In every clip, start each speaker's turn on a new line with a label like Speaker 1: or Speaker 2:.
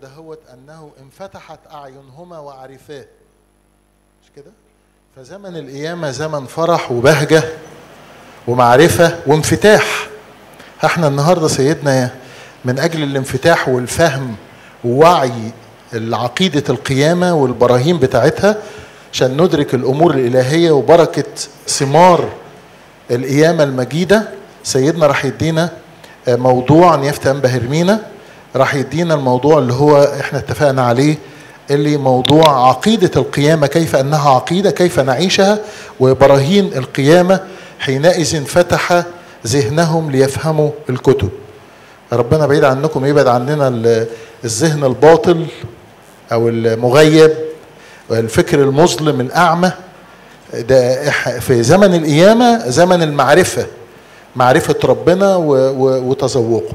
Speaker 1: كده هوت أنه انفتحت أعينهما وعرفاه مش كده فزمن القيامة زمن فرح وبهجة ومعرفة وانفتاح احنا النهاردة سيدنا من أجل الانفتاح والفهم ووعي العقيدة القيامة والبراهين بتاعتها عشان ندرك الأمور الإلهية وبركة ثمار القيامة المجيدة سيدنا راح يدينا موضوع أنبا هرمينا راح يدينا الموضوع اللي هو احنا اتفقنا عليه اللي موضوع عقيدة القيامة كيف أنها عقيدة كيف نعيشها وبراهين القيامة حينئذ فتح ذهنهم ليفهموا الكتب ربنا بعيد عنكم يبعد عننا الذهن الباطل أو المغيب الفكر المظلم الأعمى ده في زمن القيامة زمن المعرفة معرفة ربنا وتذوقه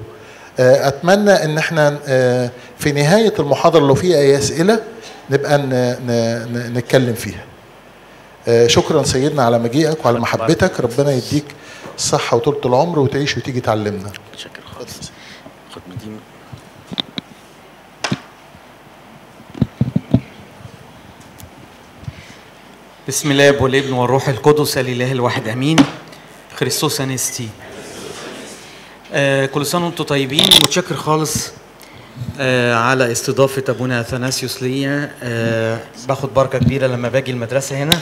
Speaker 1: آه، اتمنى ان احنا آه، في نهايه المحاضره لو في اي اسئله نبقى نتكلم فيها آه، شكرا سيدنا على مجيئك وعلى محبتك ربنا يديك الصحة وطولة العمر وتعيش وتيجي تعلمنا شكرا
Speaker 2: خالص خد مدينة بسم الله والابن والروح القدس الإله الواحد أمين خريستوس أنستي آه كل سنه وانتم طيبين متشكر خالص آه على استضافه ابونا اثناسيوس ليا آه باخد بركه كبيره لما باجي المدرسه هنا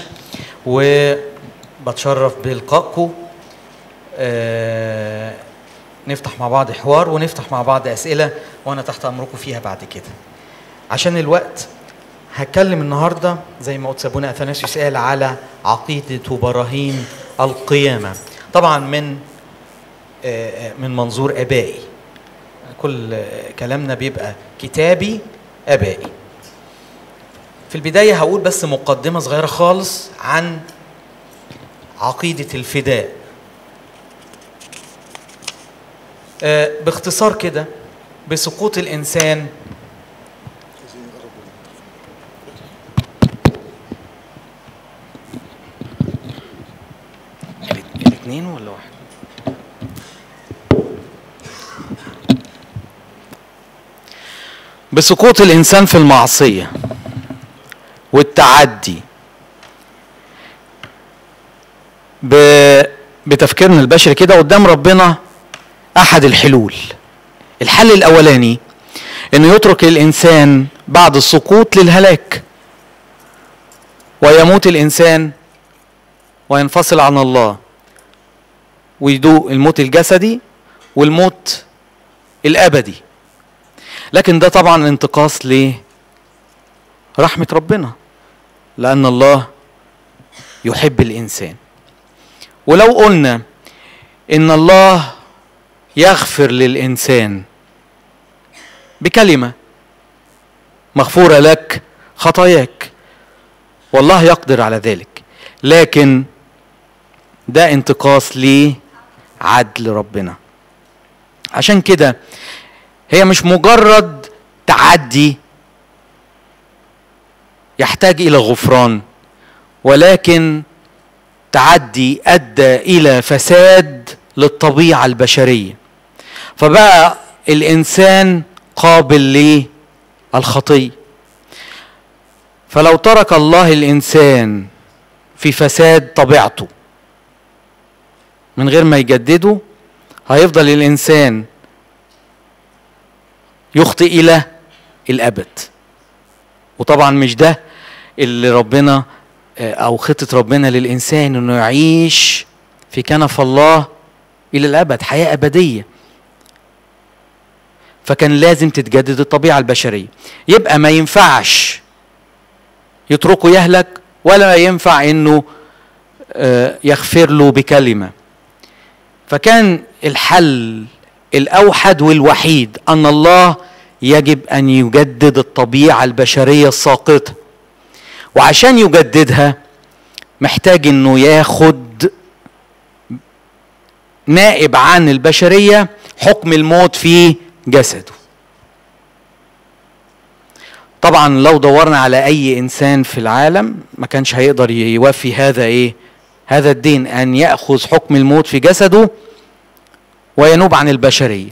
Speaker 2: وبتشرف بلقائكم آه نفتح مع بعض حوار ونفتح مع بعض اسئله وانا تحت امركم فيها بعد كده عشان الوقت هتكلم النهارده زي ما قلت ابونا اثناسيوس قال على عقيده وبراهين القيامه طبعا من آه، آه، من منظور ابائي كل كلامنا بيبقى كتابي ابائي في البدايه هقول بس مقدمه صغيره خالص عن عقيده الفداء آه، باختصار كده بسقوط الانسان بسقوط الانسان في المعصيه والتعدي ب... بتفكيرنا البشري كده قدام ربنا احد الحلول الحل الاولاني انه يترك الانسان بعد السقوط للهلاك ويموت الانسان وينفصل عن الله ويدوق الموت الجسدي والموت الابدي لكن ده طبعا انتقاص لرحمة ربنا لأن الله يحب الإنسان ولو قلنا إن الله يغفر للإنسان بكلمة مغفورة لك خطاياك والله يقدر على ذلك لكن ده انتقاص لعدل ربنا عشان كده هي مش مجرد تعدي يحتاج الى غفران ولكن تعدي ادى الى فساد للطبيعه البشريه فبقى الانسان قابل للخطيه فلو ترك الله الانسان في فساد طبيعته من غير ما يجدده هيفضل الانسان يخطئ الى الابد وطبعا مش ده اللي ربنا آه، او خطه ربنا للانسان انه يعيش في كنف الله الى الابد حياه ابديه فكان لازم تتجدد الطبيعه البشريه يبقى ما ينفعش يتركه يهلك ولا ينفع انه آه، يغفر له بكلمه فكان الحل الاوحد والوحيد ان الله يجب ان يجدد الطبيعه البشريه الساقطه وعشان يجددها محتاج انه ياخد نائب عن البشريه حكم الموت في جسده طبعا لو دورنا على اي انسان في العالم ما كانش هيقدر يوفي هذا ايه هذا الدين ان ياخذ حكم الموت في جسده وينوب عن البشرية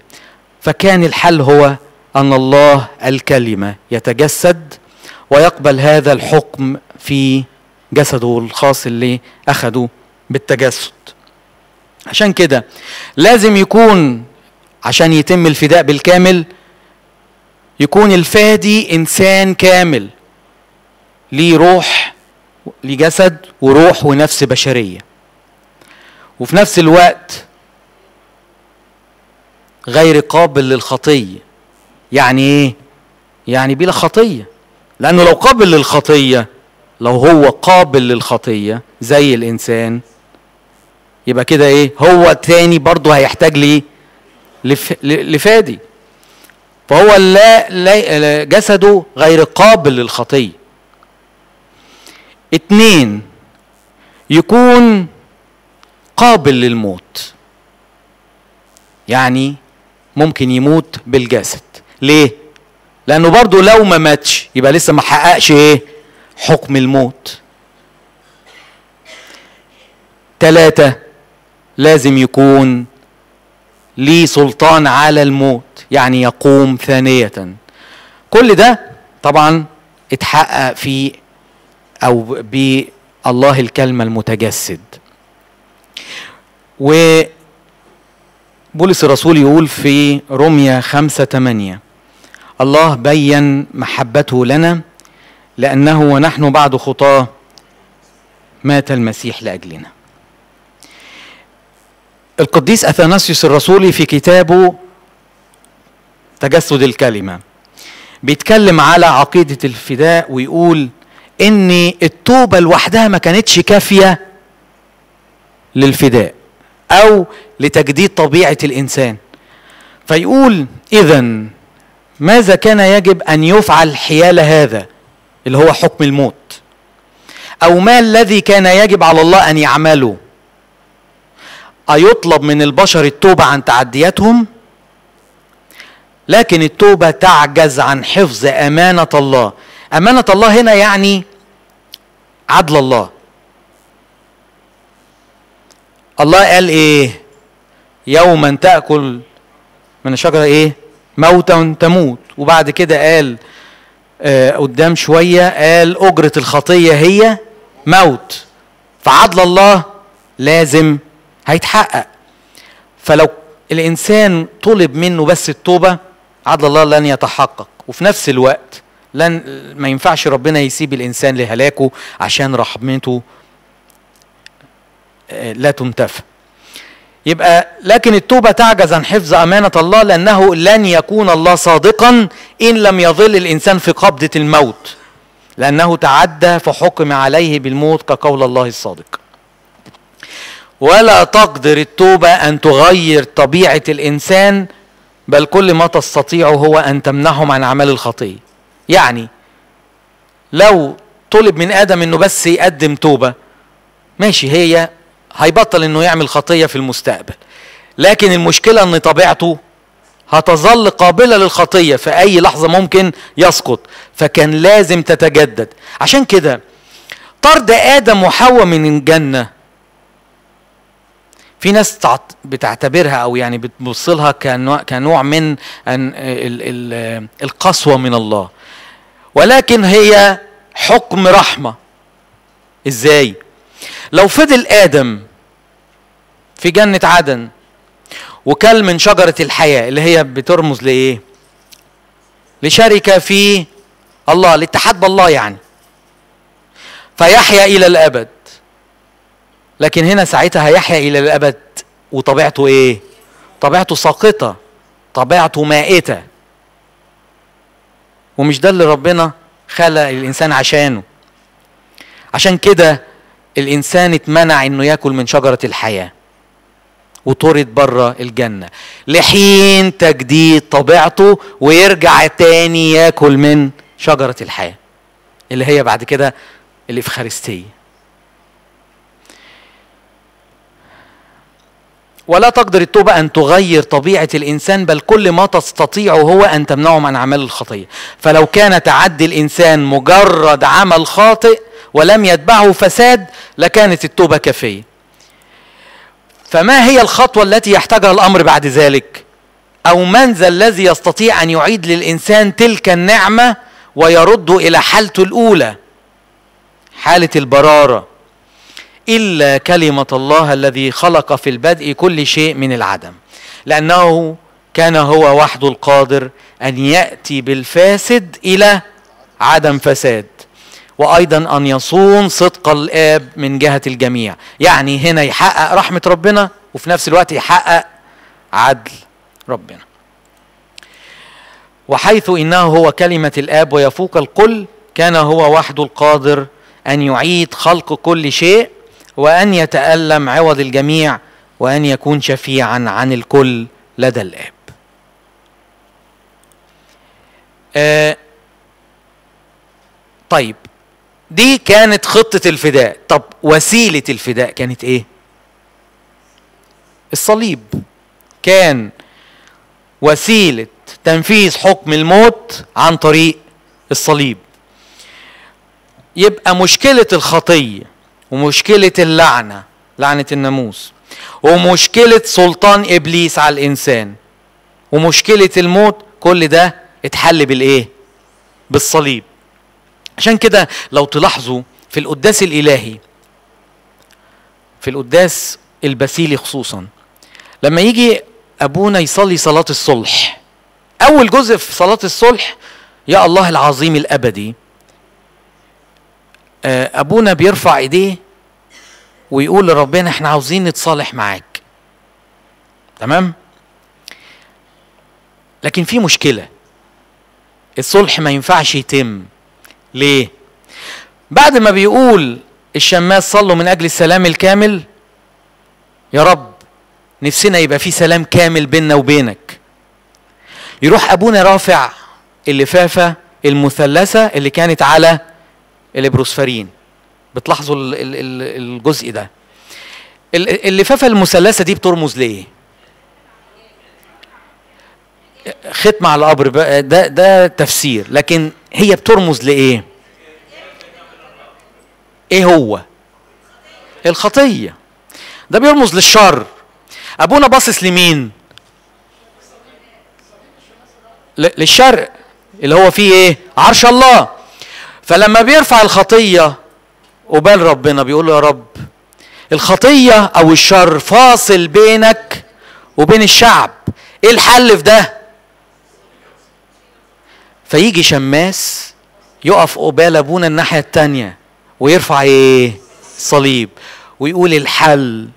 Speaker 2: فكان الحل هو أن الله الكلمة يتجسد ويقبل هذا الحكم في جسده الخاص اللي أخده بالتجسد عشان كده لازم يكون عشان يتم الفداء بالكامل يكون الفادي انسان كامل ليه روح ليه جسد وروح ونفس بشريه وفي نفس الوقت غير قابل للخطيه يعني ايه يعني بلا خطيه لانه لو قابل للخطيه لو هو قابل للخطيه زي الانسان يبقى كده ايه هو تاني برضه هيحتاج لي لف... لفادي فهو لا... لا جسده غير قابل للخطيه اتنين يكون قابل للموت يعني ممكن يموت بالجسد ليه لانه برضه لو ما ماتش يبقى لسه ما حققش ايه حكم الموت ثلاثة لازم يكون ليه سلطان على الموت يعني يقوم ثانية كل ده طبعا اتحقق في أو بالله الكلمة المتجسد و بولس الرسول يقول في روميا خمسة تمانية الله بين محبته لنا لأنه ونحن بعد خطاه مات المسيح لأجلنا القديس أثناسيوس الرسولي في كتابه تجسد الكلمة بيتكلم على عقيدة الفداء ويقول إن التوبة لوحدها ما كانتش كافية للفداء او لتجديد طبيعه الانسان فيقول اذا ماذا كان يجب ان يفعل حيال هذا اللي هو حكم الموت او ما الذي كان يجب على الله ان يعمله ايطلب من البشر التوبه عن تعدياتهم لكن التوبه تعجز عن حفظ امانه الله امانه الله هنا يعني عدل الله الله قال ايه يوما تاكل من الشجره ايه موتا تموت وبعد كده قال آه قدام شويه قال اجره الخطيه هي موت فعدل الله لازم هيتحقق فلو الانسان طلب منه بس التوبه عدل الله لن يتحقق وفي نفس الوقت لن ما ينفعش ربنا يسيب الانسان لهلاكه عشان رحمته آه، لا تنتفى يبقى لكن التوبة تعجز عن حفظ أمانة الله لأنه لن يكون الله صادقا إن لم يظل الإنسان في قبضة الموت لأنه تعدى فحكم عليه بالموت كقول الله الصادق ولا تقدر التوبة أن تغير طبيعة الإنسان بل كل ما تستطيع هو أن تمنعهم عن أعمال الخطية يعني لو طلب من آدم أنه بس يقدم توبة ماشي هي هيبطل انه يعمل خطيه في المستقبل لكن المشكله ان طبيعته هتظل قابله للخطيه في اي لحظه ممكن يسقط فكان لازم تتجدد عشان كده طرد ادم وحواء من الجنه في ناس بتعتبرها او يعني بتبص لها كنوع, كنوع من القسوه من الله ولكن هي حكم رحمه ازاي لو فضل ادم في جنه عدن وكل من شجره الحياه اللي هي بترمز لايه لشركه في الله لاتحاد بالله يعني فيحيا الى الابد لكن هنا ساعتها يحيا الى الابد وطبيعته ايه طبيعته ساقطه طبيعته مائته ومش ده اللي ربنا خلق الانسان عشانه عشان كده الانسان اتمنع انه ياكل من شجره الحياه وطرد بره الجنه لحين تجديد طبيعته ويرجع تاني ياكل من شجره الحياه اللي هي بعد كده الافخارستيه ولا تقدر التوبة أن تغير طبيعة الإنسان بل كل ما تستطيعه هو أن تمنعه من أعمال الخطية فلو كان تعدي الإنسان مجرد عمل خاطئ ولم يتبعه فساد لكانت التوبة كافية فما هي الخطوة التي يحتاجها الأمر بعد ذلك أو من ذا الذي يستطيع أن يعيد للإنسان تلك النعمة ويرده إلى حالته الأولى حالة البرارة إلا كلمة الله الذي خلق في البدء كل شيء من العدم لأنه كان هو وحده القادر أن يأتي بالفاسد إلى عدم فساد وايضا ان يصون صدق الاب من جهه الجميع يعني هنا يحقق رحمه ربنا وفي نفس الوقت يحقق عدل ربنا وحيث انه هو كلمه الاب ويفوق الكل كان هو وحده القادر ان يعيد خلق كل شيء وان يتالم عوض الجميع وان يكون شفيعا عن الكل لدى الاب آه طيب دي كانت خطة الفداء طب وسيلة الفداء كانت ايه الصليب كان وسيلة تنفيذ حكم الموت عن طريق الصليب يبقى مشكلة الخطية ومشكلة اللعنة لعنة الناموس ومشكلة سلطان إبليس على الإنسان ومشكلة الموت كل ده اتحل بالإيه؟ بالصليب عشان كده لو تلاحظوا في القداس الإلهي في القداس البسيلي خصوصا لما يجي أبونا يصلي صلاة الصلح أول جزء في صلاة الصلح يا الله العظيم الأبدي آه، أبونا بيرفع إيديه ويقول لربنا احنا عاوزين نتصالح معاك تمام لكن في مشكله الصلح ما ينفعش يتم ليه بعد ما بيقول الشماس صلوا من اجل السلام الكامل يا رب نفسنا يبقى في سلام كامل بيننا وبينك يروح ابونا رافع اللفافه المثلثه اللي كانت على البروسفرين بتلاحظوا الجزء ده اللفافه المثلثه دي بترمز ليه ختم على القبر بقى ده ده تفسير لكن هي بترمز لايه؟ ايه هو؟ الخطيه ده بيرمز للشر ابونا باصص لمين؟ للشرق اللي هو فيه ايه؟ عرش الله فلما بيرفع الخطيه قبال ربنا بيقول له يا رب الخطيه او الشر فاصل بينك وبين الشعب ايه الحل في ده فيجي شماس يقف قبال ابونا الناحيه الثانيه ويرفع ايه صليب ويقول الحل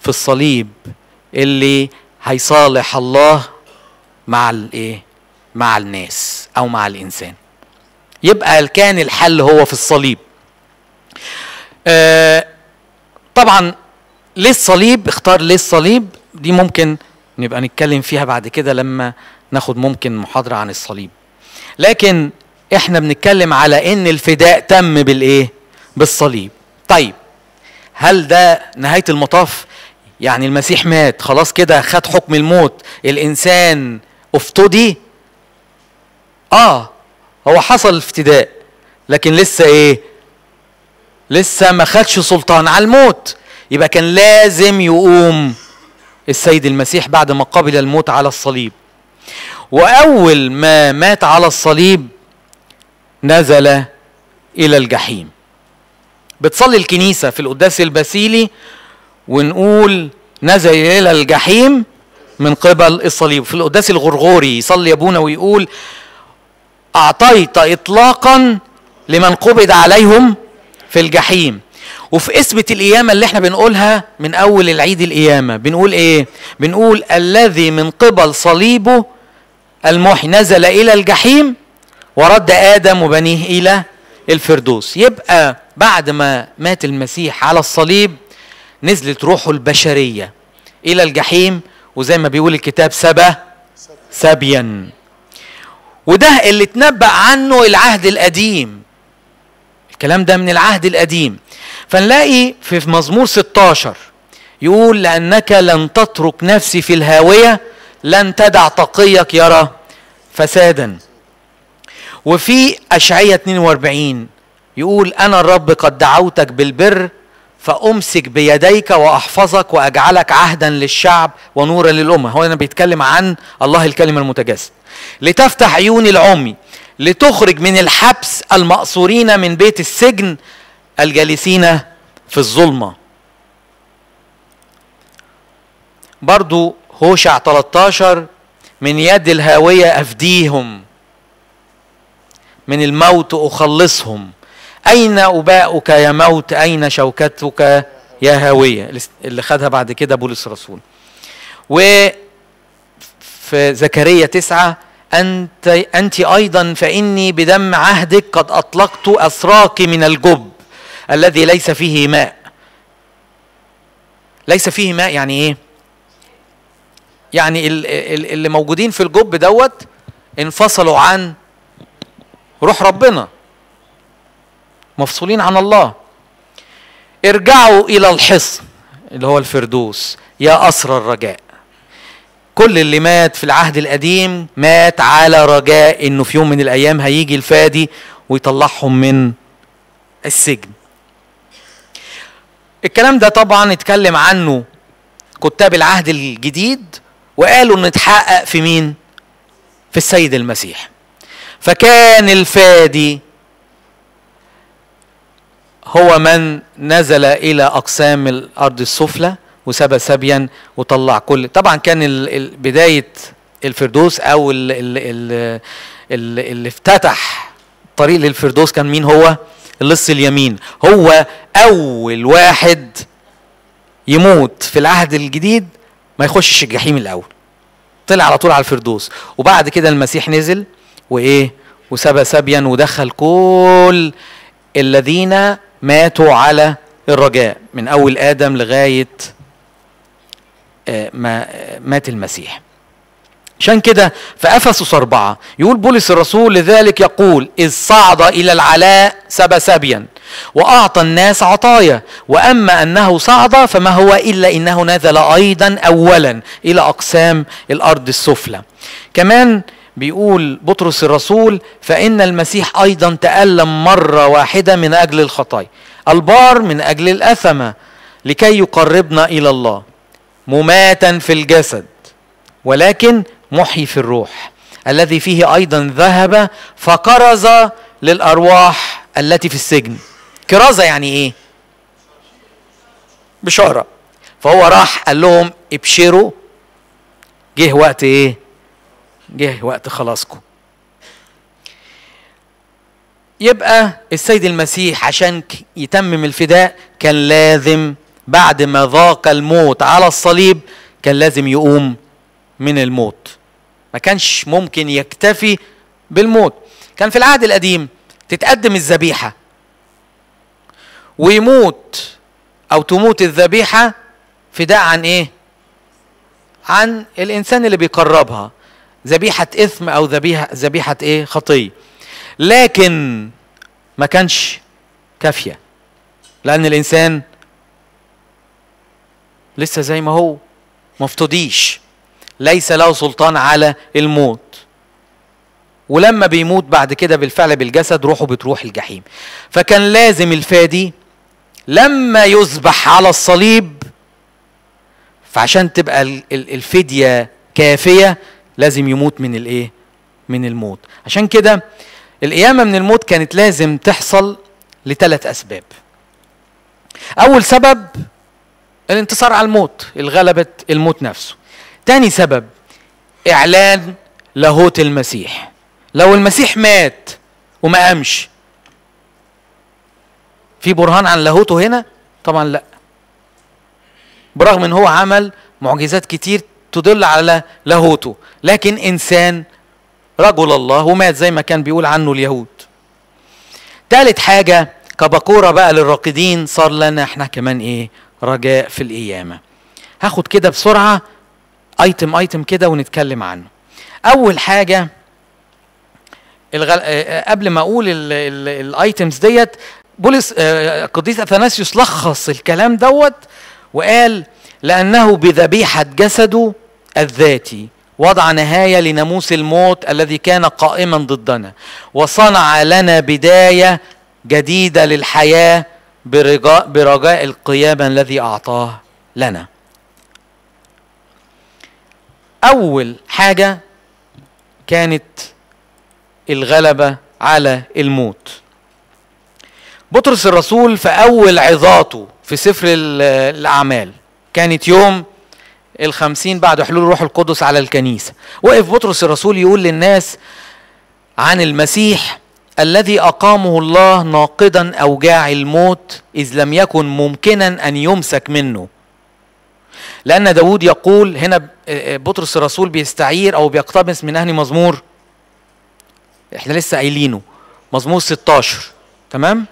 Speaker 2: في الصليب اللي هيصالح الله مع الايه مع الناس او مع الانسان يبقى كان الحل هو في الصليب آه طبعا ليه الصليب اختار ليه الصليب دي ممكن نبقى نتكلم فيها بعد كده لما ناخد ممكن محاضرة عن الصليب لكن احنا بنتكلم على ان الفداء تم بالايه بالصليب طيب هل ده نهايه المطاف يعني المسيح مات خلاص كده خد حكم الموت الانسان افتدي اه هو حصل افتداء لكن لسه ايه لسه ما خدش سلطان على الموت يبقى كان لازم يقوم السيد المسيح بعد ما قبل الموت على الصليب واول ما مات على الصليب نزل الى الجحيم بتصلي الكنيسه في القداس البسيلي ونقول نزل الى الجحيم من قبل الصليب في القداس الغرغوري يصلي ابونا ويقول اعطيت اطلاقا لمن قبض عليهم في الجحيم وفي اسمة القيامة اللي احنا بنقولها من أول العيد القيامة بنقول إيه؟ بنقول الذي من قبل صليبه الموحي نزل إلى الجحيم ورد آدم وبنيه إلى الفردوس يبقى بعد ما مات المسيح على الصليب نزلت روحه البشرية إلى الجحيم وزي ما بيقول الكتاب سبا سبيا وده اللي تنبأ عنه العهد القديم الكلام ده من العهد القديم فنلاقي في مزمور 16 يقول لأنك لن تترك نفسي في الهاوية لن تدع تقيك يرى فسادا وفي أشعية 42 يقول أنا الرب قد دعوتك بالبر فأمسك بيديك وأحفظك وأجعلك عهدا للشعب ونورا للأمة هو أنا بيتكلم عن الله الكلمة المتجسد لتفتح عيون العمي لتخرج من الحبس المأسورين من بيت السجن الجالسين في الظلمة برضو هوشع 13 من يد الهاوية أفديهم من الموت أخلصهم أين أباؤك يا موت أين شوكتك يا هاوية اللي خدها بعد كده بولس الرسول و في زكريا تسعة أنت, أنت أيضا فإني بدم عهدك قد أطلقت أسراك من الجب الذي ليس فيه ماء ليس فيه ماء يعني إيه يعني اللي موجودين في الجب دوت انفصلوا عن روح ربنا مفصولين عن الله ارجعوا الى الحصن اللي هو الفردوس يا اسرى الرجاء كل اللي مات في العهد القديم مات على رجاء انه في يوم من الايام هيجي الفادي ويطلعهم من السجن الكلام ده طبعا اتكلم عنه كتاب العهد الجديد وقالوا ان اتحقق في مين في السيد المسيح فكان الفادي هو من نزل الى اقسام الارض السفلى وسبى سبيا وطلع كل طبعا كان بدايه الفردوس او اللي, اللي افتتح طريق للفردوس كان مين هو اللص اليمين هو اول واحد يموت في العهد الجديد ما يخشش الجحيم الاول طلع على طول على الفردوس وبعد كده المسيح نزل وايه وسبى سبيا ودخل كل الذين ماتوا على الرجاء من اول ادم لغايه آه، ما آه، مات المسيح عشان كده في افسس أربعة يقول بولس الرسول لذلك يقول إذ صعد إلى العلاء سبا سبيا وأعطى الناس عطايا وأما أنه صعد فما هو إلا أنه نزل أيضا أولا إلى أقسام الأرض السفلى كمان بيقول بطرس الرسول فإن المسيح أيضا تألم مرة واحدة من أجل الخطايا البار من أجل الأثمة لكي يقربنا إلى الله مماتا في الجسد ولكن محي في الروح الذي فيه أيضا ذهب فكرز للأرواح التي في السجن كرازه يعني ايه بشهره فهو راح قال لهم ابشروا جه وقت ايه جه وقت خلاصكم يبقى السيد المسيح عشان يتمم الفداء كان لازم بعد ما ذاق الموت على الصليب كان لازم يقوم من الموت ما كانش ممكن يكتفي بالموت كان في العهد القديم تتقدم الذبيحة ويموت او تموت الذبيحه فداء عن ايه عن الانسان اللي بيقربها ذبيحه اثم او ذبيحه ذبيحه ايه خطيه لكن ما كانش كافيه لان الانسان لسه زي ما هو ما ليس له سلطان على الموت ولما بيموت بعد كده بالفعل بالجسد روحه بتروح الجحيم فكان لازم الفادي لما يذبح على الصليب فعشان تبقى الفدية كافية لازم يموت من الايه؟ من الموت عشان كده القيامة من الموت كانت لازم تحصل لثلاث أسباب أول سبب الانتصار على الموت الغلبة الموت نفسه تاني سبب إعلان لاهوت المسيح لو المسيح مات وما قامش في برهان عن لاهوته هنا طبعا لا برغم ان هو عمل معجزات كتير تدل على لاهوته لكن انسان رجل الله ومات زي ما كان بيقول عنه اليهود ثالث حاجه كباكوره بقى للراقدين صار لنا احنا كمان ايه رجاء في القيامه هاخد كده بسرعه ايتم ايتم كده ونتكلم عنه اول حاجه الغل... آه، آه، قبل ما اقول الايتمز ديت بولس آه، قديس اثناسيوس لخص الكلام دوت وقال لانه بذبيحه جسده الذاتي وضع نهايه لناموس الموت الذي كان قائما ضدنا وصنع لنا بدايه جديده للحياه برجاء, برجاء القيامه الذي اعطاه لنا اول حاجه كانت الغلبه على الموت بطرس الرسول في أول عظاته في سفر الأعمال كانت يوم الخمسين بعد حلول روح القدس على الكنيسة وقف بطرس الرسول يقول للناس عن المسيح الذي أقامه الله ناقضا أوجاع الموت إذ لم يكن ممكنا أن يمسك منه لأن داود يقول هنا آه، آه، بطرس الرسول بيستعير أو بيقتبس من أهل مزمور احنا لسه قايلينه مزمور 16 تمام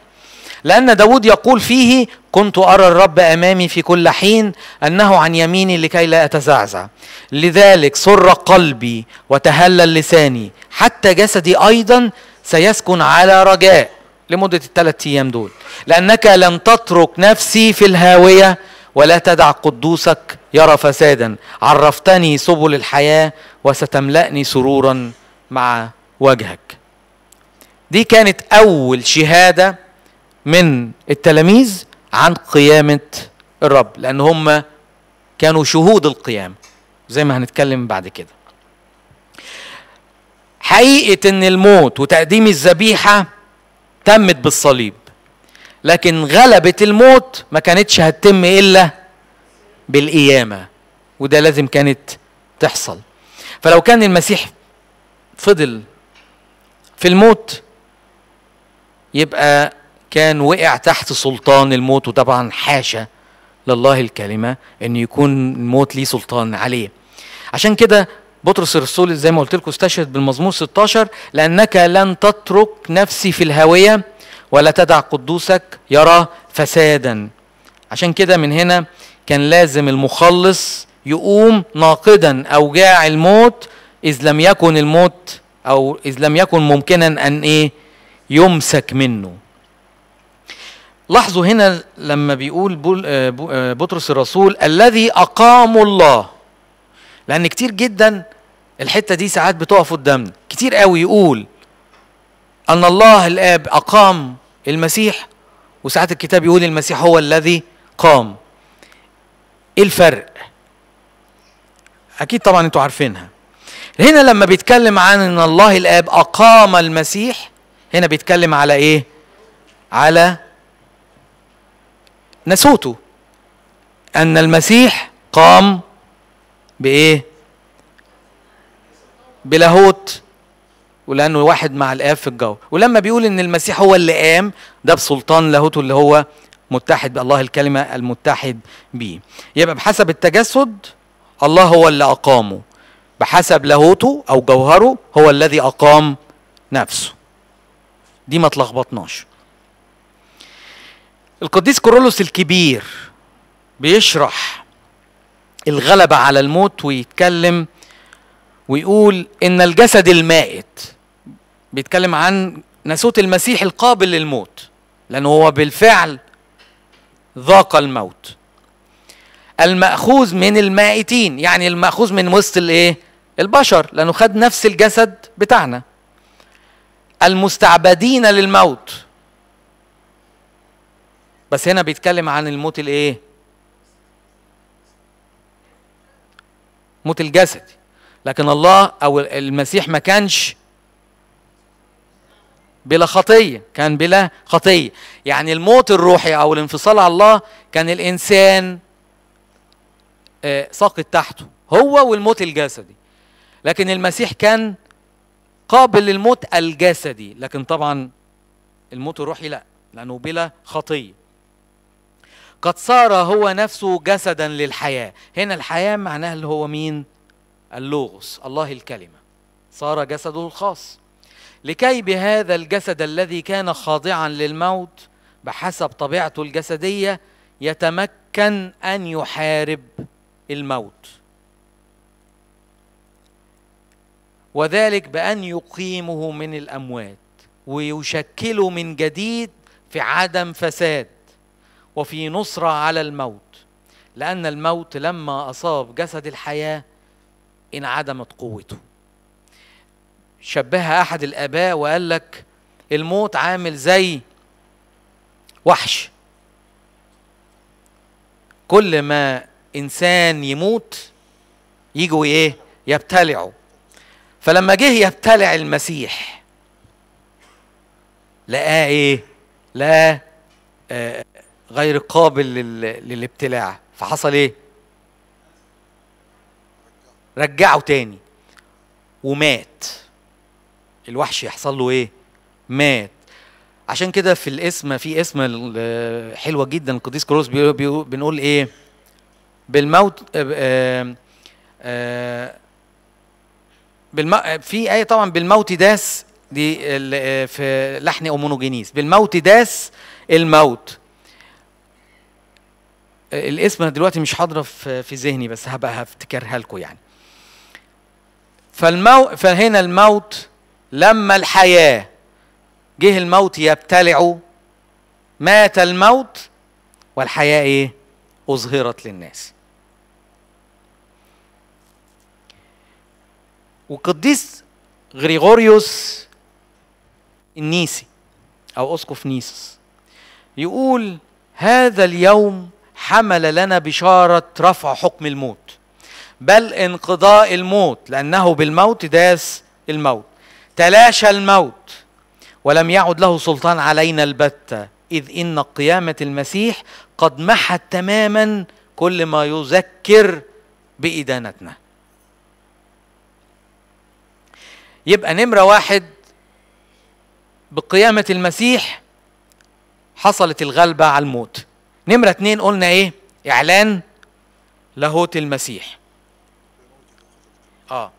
Speaker 2: لأن داود يقول فيه كنت أرى الرب أمامي في كل حين أنه عن يميني لكي لا أتزعزع لذلك سر قلبي وتهلل لساني حتى جسدي أيضا سيسكن على رجاء لمدة الثلاث أيام دول لأنك لن تترك نفسي في الهاوية ولا تدع قدوسك يرى فسادا عرفتني سبل الحياة وستملأني سرورا مع وجهك دي كانت أول شهادة من التلاميذ عن قيامة الرب لأن هم كانوا شهود القيام زي ما هنتكلم بعد كده حقيقة أن الموت وتقديم الذبيحة تمت بالصليب لكن غلبة الموت ما كانتش هتتم إلا بالقيامة وده لازم كانت تحصل فلو كان المسيح فضل في الموت يبقى كان وقع تحت سلطان الموت وطبعا حاشا لله الكلمة أن يكون الموت ليه سلطان عليه عشان كده بطرس الرسول زي ما قلت لكم استشهد بالمزمور 16 لأنك لن تترك نفسي في الهاوية ولا تدع قدوسك يرى فسادا عشان كده من هنا كان لازم المخلص يقوم ناقدا أوجاع الموت إذ لم يكن الموت أو إذ لم يكن ممكنا أن إيه يمسك منه لاحظوا هنا لما بيقول آه، آه، بطرس الرسول الذي أقام الله لأن كتير جدا الحتة دي ساعات بتقف قدامنا كتير قوي يقول أن الله الآب أقام المسيح وساعات الكتاب يقول المسيح هو الذي قام ايه الفرق اكيد طبعا انتوا عارفينها هنا لما بيتكلم عن ان الله الاب اقام المسيح هنا بيتكلم على ايه على نسوته أن المسيح قام بإيه؟ بلاهوت ولأنه واحد مع الآب في الجو ولما بيقول إن المسيح هو اللي قام ده بسلطان لاهوته اللي هو متحد بالله الكلمة المتحد به يبقى بحسب التجسد الله هو اللي أقامه بحسب لاهوته أو جوهره هو الذي أقام نفسه دي ما تلخبطناش القديس كورولوس الكبير بيشرح الغلبة على الموت ويتكلم ويقول إن الجسد المائت بيتكلم عن ناسوت المسيح القابل للموت لأنه هو بالفعل ذاق الموت المأخوذ من المائتين يعني المأخوذ من وسط الإيه؟ البشر لأنه خد نفس الجسد بتاعنا المستعبدين للموت بس هنا بيتكلم عن الموت الايه موت الجسدي لكن الله او المسيح ما كانش بلا خطيه كان بلا خطيه يعني الموت الروحي او الانفصال على الله كان الانسان آه، ساقط تحته هو والموت الجسدي لكن المسيح كان قابل للموت الجسدي لكن طبعا الموت الروحي لا لانه بلا خطيه قد صار هو نفسه جسدا للحياة هنا الحياة معناها اللي هو مين اللوغوس الله الكلمة صار جسده الخاص لكي بهذا الجسد الذي كان خاضعا للموت بحسب طبيعته الجسدية يتمكن أن يحارب الموت وذلك بأن يقيمه من الأموات ويشكله من جديد في عدم فساد وفي نصرة على الموت لأن الموت لما أصاب جسد الحياة انعدمت قوته شبهها أحد الآباء وقال لك الموت عامل زي وحش كل ما إنسان يموت يجوا إيه يبتلعوا فلما جه يبتلع المسيح لقاه إيه لا آه، غير قابل للابتلاع فحصل ايه رجعه تاني ومات الوحش يحصل له ايه مات عشان كده في الاسم في اسم حلوه جدا القديس كروس بيقول بيقول بنقول ايه بالموت آه، آه، آه، بالم... في ايه طبعا بالموت داس دي في لحن اومونوجينيس بالموت داس الموت الاسم دلوقتي مش حاضره في ذهني بس هبقى هفتكرها لكم يعني فالمو... فهنا الموت لما الحياه جه الموت يبتلعه مات الموت والحياه ايه اظهرت للناس وقديس غريغوريوس النيسي او اسقف نيسوس يقول هذا اليوم حمل لنا بشارة رفع حكم الموت بل انقضاء الموت لأنه بالموت داس الموت تلاشى الموت ولم يعد له سلطان علينا البتة إذ إن قيامة المسيح قد محت تماما كل ما يذكر بإدانتنا يبقى نمرة واحد بقيامة المسيح حصلت الغلبة على الموت نمرة اتنين قلنا ايه اعلان لاهوت المسيح اه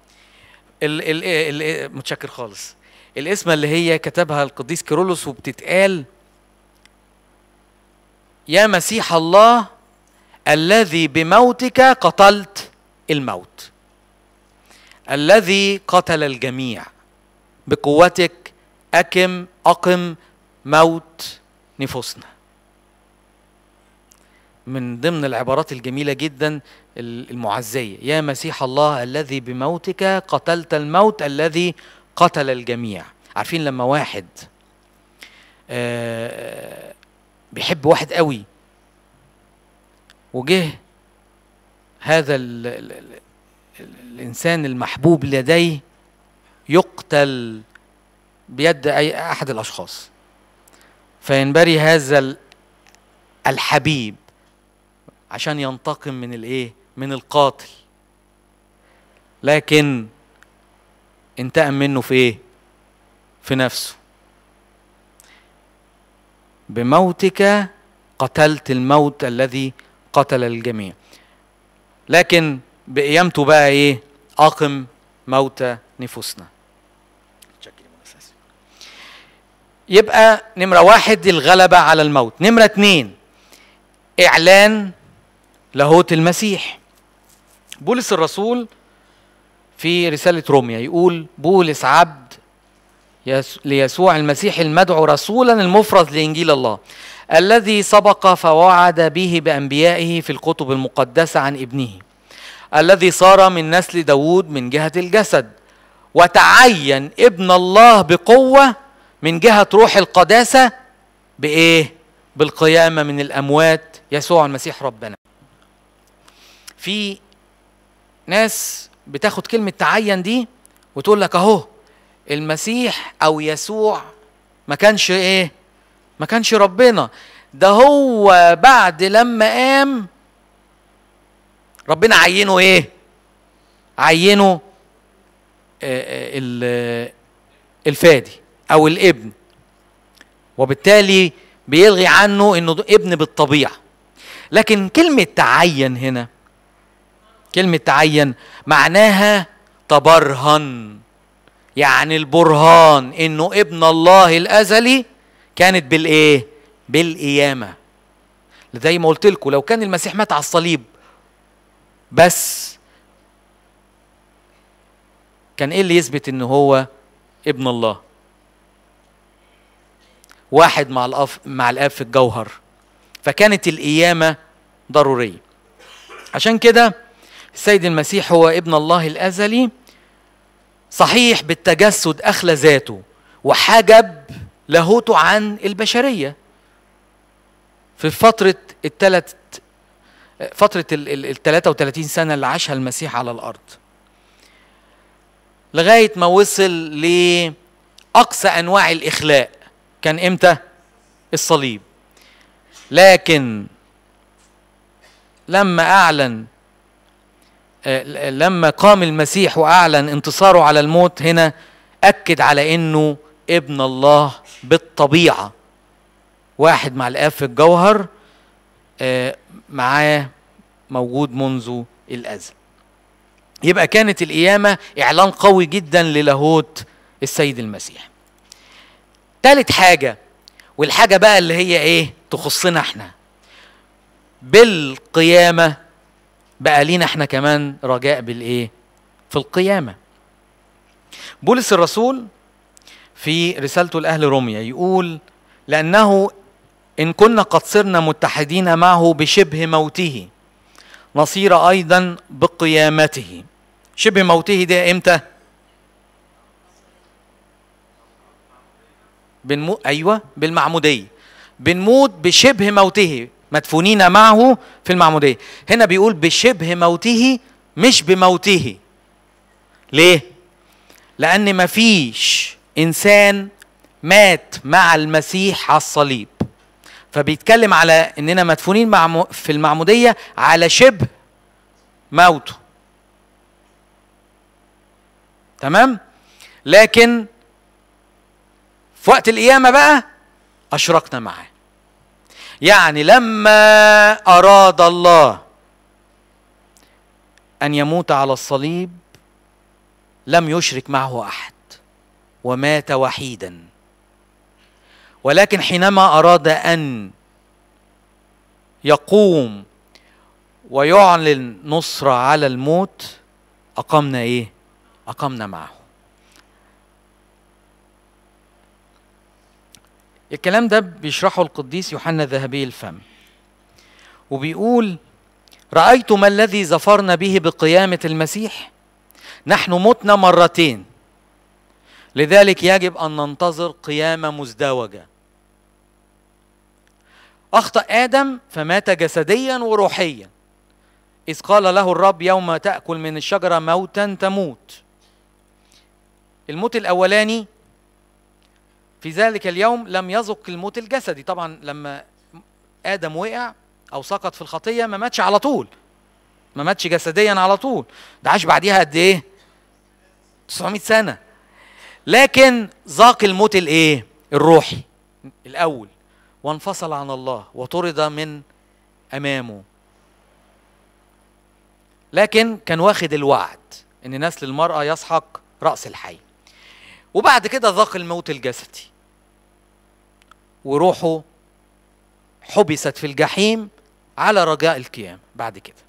Speaker 2: ال ال ال متشكر خالص الاسم اللي هي كتبها القديس كيرولوس وبتتقال يا مسيح الله الذي بموتك قتلت الموت الذي قتل الجميع بقوتك أكم أقم موت نفوسنا من ضمن العبارات الجميلة جدا المعزية يا مسيح الله الذي بموتك قتلت الموت الذي قتل الجميع عارفين لما واحد آه، بيحب واحد قوي وجه هذا ال ال الـ الانسان المحبوب لديه يقتل بيد اي احد الاشخاص فينبري هذا الحبيب عشان ينتقم من الايه من القاتل لكن انتقم منه في ايه في نفسه بموتك قتلت الموت الذي قتل الجميع لكن بقيامته بقى ايه اقم موت نفوسنا يبقى نمرة واحد الغلبة على الموت نمرة اتنين إعلان لاهوت المسيح بولس الرسول في رسالة روميا يقول بولس عبد ليسوع المسيح المدعو رسولا المفرد لإنجيل الله الذي سبق فوعد به بأنبيائه في الكتب المقدسة عن ابنه الذي صار من نسل داوود من جهة الجسد وتعين ابن الله بقوة من جهة روح القداسة بإيه؟ بالقيامة من الأموات يسوع المسيح ربنا في ناس بتاخد كلمة تعين دي وتقول لك اهو المسيح او يسوع ما كانش ايه ما كانش ربنا ده هو بعد لما قام ربنا عينه ايه عينه آه، آه، الفادي او الابن وبالتالي بيلغي عنه انه ابن بالطبيعه لكن كلمه تعين هنا كلمة تعين معناها تبرهن يعني البرهان انه ابن الله الازلي كانت بالايه؟ بالقيامة زي ما قلت لكم لو كان المسيح مات على الصليب بس كان ايه اللي يثبت ان هو ابن الله واحد مع الاف مع الاب في الجوهر فكانت القيامه ضروريه عشان كده السيد المسيح هو ابن الله الأزلي صحيح بالتجسد أخلى ذاته وحجب لاهوته عن البشرية في فترة الثلاث فترة ال 33 سنة اللي عاشها المسيح على الأرض لغاية ما وصل لأقصى أنواع الإخلاء كان إمتى؟ الصليب لكن لما أعلن لما قام المسيح واعلن انتصاره على الموت هنا اكد على انه ابن الله بالطبيعه واحد مع الاب في الجوهر آه، معاه موجود منذ الازل يبقى كانت القيامه اعلان قوي جدا للاهوت السيد المسيح ثالث حاجه والحاجه بقى اللي هي ايه تخصنا احنا بالقيامه بقى لينا احنا كمان رجاء بالايه؟ في القيامه. بولس الرسول في رسالته لاهل روميا يقول لانه ان كنا قد صرنا متحدين معه بشبه موته نصير ايضا بقيامته. شبه موته ده امتى؟ بنمو... ايوه بالمعموديه بنموت بشبه موته مدفونين معه في المعمودية هنا بيقول بشبه موته مش بموته ليه؟ لأن مفيش إنسان مات مع المسيح على الصليب فبيتكلم على إننا مدفونين في المعمودية على شبه موته تمام؟ لكن في وقت القيامة بقى أشركنا معاه يعني لما أراد الله أن يموت على الصليب لم يشرك معه أحد ومات وحيدا ولكن حينما أراد أن يقوم ويعلن نصرة على الموت أقمنا إيه؟ أقمنا معه الكلام ده بيشرحه القديس يوحنا الذهبي الفم وبيقول رأيت ما الذي ظفرنا به بقيامة المسيح نحن متنا مرتين لذلك يجب أن ننتظر قيامة مزدوجة أخطأ آدم فمات جسديا وروحيا إذ قال له الرب يوم تأكل من الشجرة موتا تموت الموت الأولاني في ذلك اليوم لم يذق الموت الجسدي طبعا لما ادم وقع او سقط في الخطيه ما ماتش على طول ما ماتش جسديا على طول ده عاش بعديها قد ايه 900 سنه لكن ذاق الموت الايه الروحي الاول وانفصل عن الله وطرد من امامه لكن كان واخد الوعد ان نسل المراه يسحق راس الحي وبعد كده ذاق الموت الجسدي وروحه حبست في الجحيم على رجاء القيام بعد كده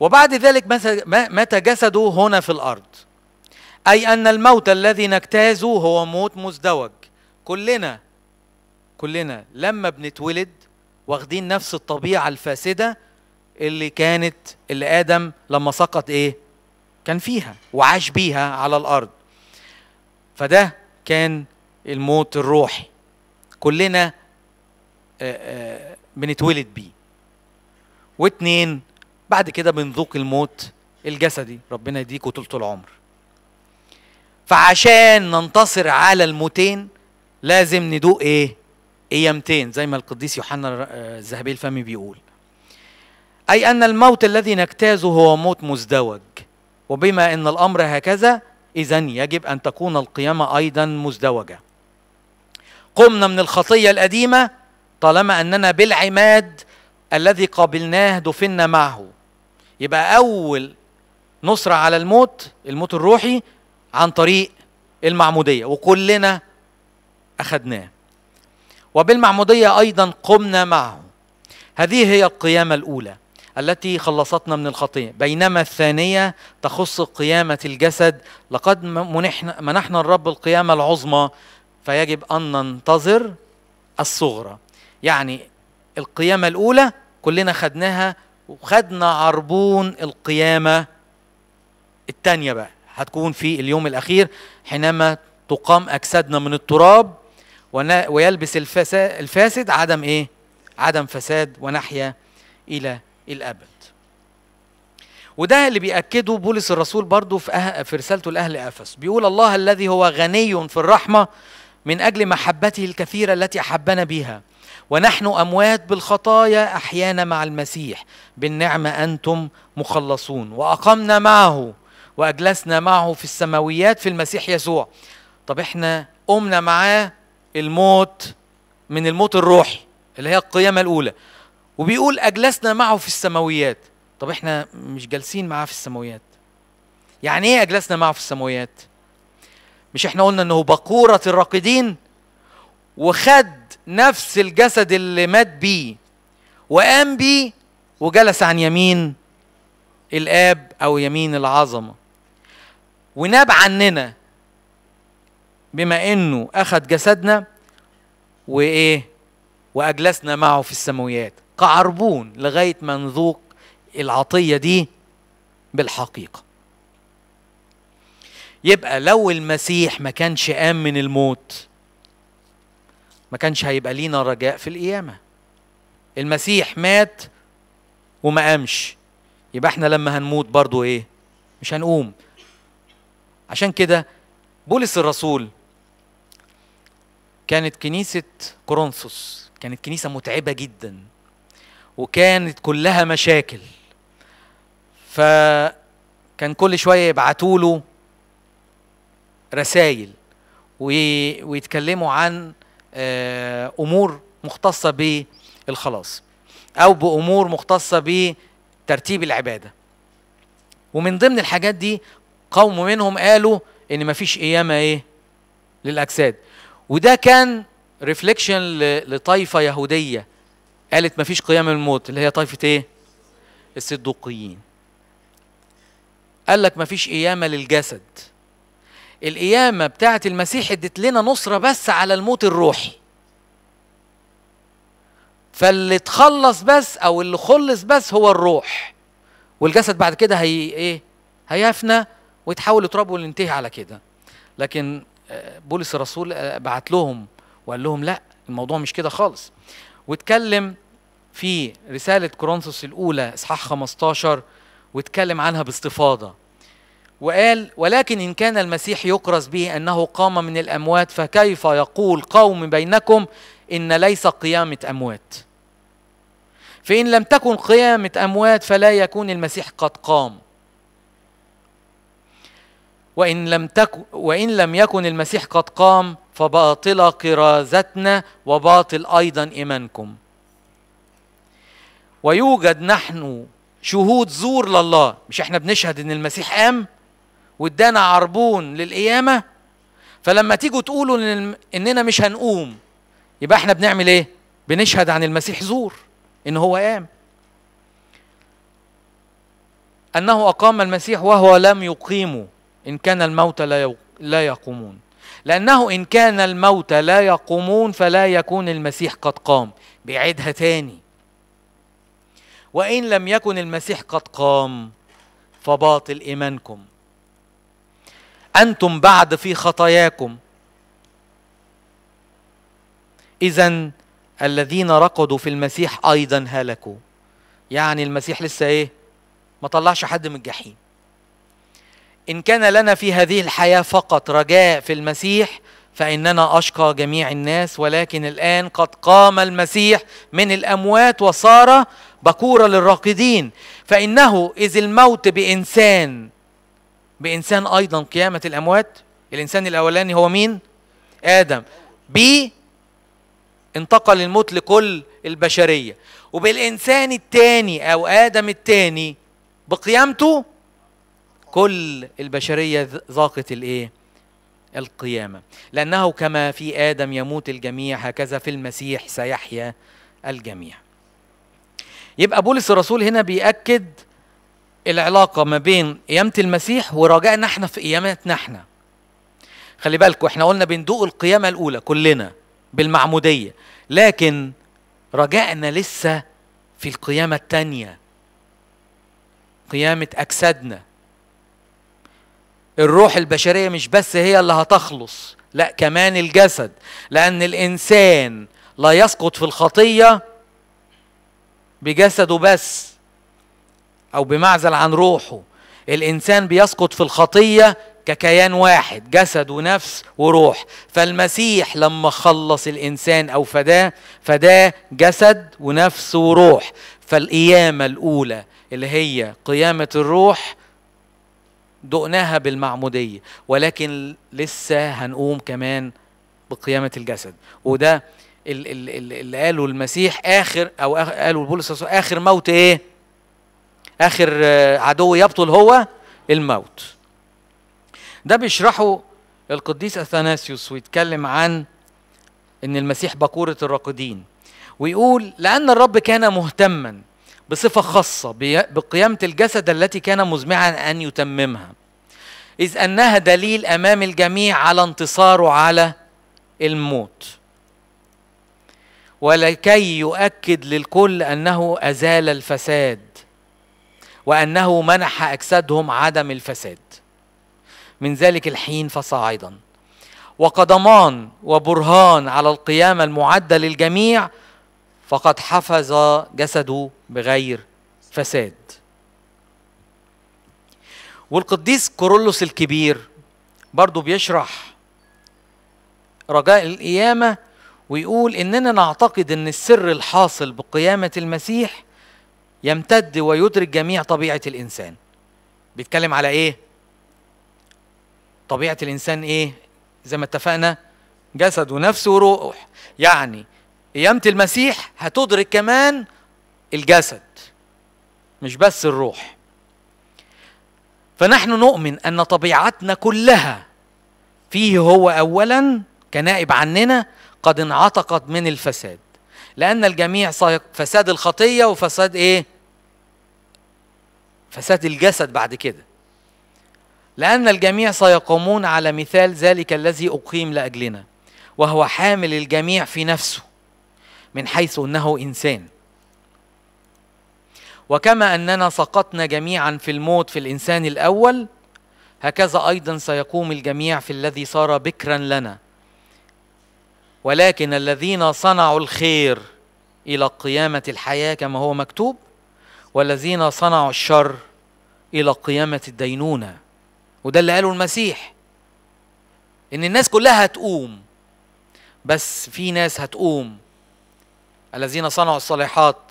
Speaker 2: وبعد ذلك مات جسده هنا في الارض اي ان الموت الذي نجتازه هو موت مزدوج كلنا كلنا لما بنتولد واخدين نفس الطبيعه الفاسده اللي كانت اللي ادم لما سقط ايه كان فيها وعاش بيها على الارض فده كان الموت الروحي كلنا آه، آه، بنتولد بيه واتنين بعد كده بنذوق الموت الجسدي ربنا يديكوا طول العمر فعشان ننتصر على الموتين لازم ندوق ايه ايامتين زي ما القديس يوحنا آه، الذهبي الفمي بيقول اي ان الموت الذي نجتازه هو موت مزدوج وبما ان الامر هكذا اذا يجب ان تكون القيامه ايضا مزدوجه قمنا من الخطيه القديمه طالما اننا بالعماد الذي قابلناه دفنا معه يبقى اول نصره على الموت الموت الروحي عن طريق المعموديه وكلنا اخذناه وبالمعموديه ايضا قمنا معه هذه هي القيامه الاولى التي خلصتنا من الخطيه بينما الثانيه تخص قيامه الجسد لقد منحنا, منحنا الرب القيامه العظمى فيجب ان ننتظر الصغرى يعني القيامه الاولى كلنا خدناها وخدنا عربون القيامه الثانيه بقى هتكون في اليوم الاخير حينما تقام اجسادنا من التراب ويلبس الفاسد عدم ايه عدم فساد ونحيا الى الابد وده اللي بيأكده بولس الرسول برضو في, أه... في رسالته لأهل أفس بيقول الله الذي هو غني في الرحمة من أجل محبته الكثيرة التي أحبنا بها ونحن أموات بالخطايا أحيانا مع المسيح بالنعمة أنتم مخلصون وأقمنا معه وأجلسنا معه في السماويات في المسيح يسوع طب إحنا قمنا معاه الموت من الموت الروحي اللي هي القيامة الأولى وبيقول أجلسنا معه في السماويات طب احنا مش جالسين معاه في السماويات يعني ايه أجلسنا معه في السماويات مش احنا قلنا انه بقورة الراقدين وخد نفس الجسد اللي مات بيه وقام بيه وجلس عن يمين الآب أو يمين العظمة وناب عننا بما انه اخذ جسدنا وايه واجلسنا معه في السماويات كعربون لغايه ما نذوق العطيه دي بالحقيقه يبقى لو المسيح ما كانش قام من الموت ما كانش هيبقى لينا رجاء في القيامه المسيح مات وما قامش يبقى احنا لما هنموت برضو ايه مش هنقوم عشان كده بولس الرسول كانت كنيسة كورنثوس كانت كنيسة متعبة جدا وكانت كلها مشاكل فكان كل شويه يبعتوا له رسائل ويتكلموا عن آه، امور مختصه بالخلاص او بامور مختصه بترتيب العباده ومن ضمن الحاجات دي قوم منهم قالوا ان مفيش قيامه ايه للاجساد وده كان ريفليكشن لطائفه يهوديه قالت ما فيش قيام الموت اللي هي طائفة ايه الصدوقيين قال لك ما فيش قيامة للجسد القيامة بتاعة المسيح ادت لنا نصرة بس على الموت الروحي فاللي اتخلص بس او اللي خلص بس هو الروح والجسد بعد كده هي ايه هيفنى ويتحول لتراب وينتهي على كده لكن آه، بولس الرسول آه، بعت لهم وقال لهم لا الموضوع مش كده خالص واتكلم في رسالة كورنثوس الأولى إصحاح 15 واتكلم عنها باستفاضة وقال ولكن إن كان المسيح يكرز به أنه قام من الأموات فكيف يقول قوم بينكم إن ليس قيامة أموات فإن لم تكن قيامة أموات فلا يكون المسيح قد قام وإن لم, تك وإن لم يكن المسيح قد قام فباطل قرازتنا وباطل ايضا ايمانكم ويوجد نحن شهود زور لله مش احنا بنشهد ان المسيح قام وادانا عربون للقيامه فلما تيجوا تقولوا إن اننا مش هنقوم يبقى احنا بنعمل ايه بنشهد عن المسيح زور ان هو قام انه اقام المسيح وهو لم يقيمه ان كان الموت لا يقومون لأنه إن كان الموتى لا يقومون فلا يكون المسيح قد قام بيعيدها تاني وإن لم يكن المسيح قد قام فباطل إيمانكم أنتم بعد في خطاياكم إذا الذين رقدوا في المسيح أيضا هلكوا يعني المسيح لسه إيه ما طلعش حد من الجحيم إن كان لنا في هذه الحياة فقط رجاء في المسيح فإننا أشقى جميع الناس ولكن الآن قد قام المسيح من الأموات وصار بكورة للراقدين فإنه إذ الموت بإنسان بإنسان أيضا قيامة الأموات الإنسان الأولاني هو مين؟ آدم بي انتقل الموت لكل البشرية وبالإنسان الثاني أو آدم الثاني بقيامته كل البشرية ذاقت الإيه؟ القيامة لأنه كما في آدم يموت الجميع هكذا في المسيح سيحيا الجميع يبقى بولس الرسول هنا بيأكد العلاقة ما بين قيامة المسيح ورجائنا احنا في قيامتنا احنا خلي بالكم احنا قلنا بندوق القيامة الأولى كلنا بالمعمودية لكن رجعنا لسه في القيامة الثانية قيامة أجسادنا الروح البشريه مش بس هي اللي هتخلص لا كمان الجسد لان الانسان لا يسقط في الخطيه بجسده بس او بمعزل عن روحه الانسان بيسقط في الخطيه ككيان واحد جسد ونفس وروح فالمسيح لما خلص الانسان او فداه فداه جسد ونفس وروح فالقيامه الاولى اللي هي قيامه الروح دقناها بالمعمودية ولكن لسه هنقوم كمان بقيامة الجسد وده اللي قاله المسيح آخر أو قاله بولس آخر موت إيه؟ آخر آه، عدو يبطل هو الموت ده بيشرحه القديس أثناسيوس ويتكلم عن إن المسيح بكورة الراقدين ويقول لأن الرب كان مهتما بصفة خاصة بقيامة الجسد التي كان مزمعا أن يتممها إذ أنها دليل أمام الجميع على انتصاره على الموت ولكي يؤكد للكل أنه أزال الفساد وأنه منح أجسادهم عدم الفساد من ذلك الحين فصاعدا وقضمان وبرهان على القيامة المعدة للجميع فقد حفظ جسده بغير فساد والقديس كورولوس الكبير برضو بيشرح رجاء القيامة ويقول إننا نعتقد إن السر الحاصل بقيامة المسيح يمتد ويدرك جميع طبيعة الإنسان بيتكلم على إيه؟ طبيعة الإنسان إيه؟ زي ما اتفقنا جسد ونفس وروح يعني قيامة المسيح هتدرك كمان الجسد مش بس الروح فنحن نؤمن ان طبيعتنا كلها فيه هو اولا كنائب عننا قد انعتقت من الفساد لان الجميع فساد الخطيه وفساد ايه فساد الجسد بعد كده لان الجميع سيقومون على مثال ذلك الذي اقيم لاجلنا وهو حامل الجميع في نفسه من حيث انه انسان وكما اننا سقطنا جميعا في الموت في الانسان الاول هكذا ايضا سيقوم الجميع في الذي صار بكرا لنا ولكن الذين صنعوا الخير الى قيامه الحياه كما هو مكتوب والذين صنعوا الشر الى قيامه الدينونه وده اللي قاله المسيح ان الناس كلها هتقوم بس في ناس هتقوم الذين صنعوا الصالحات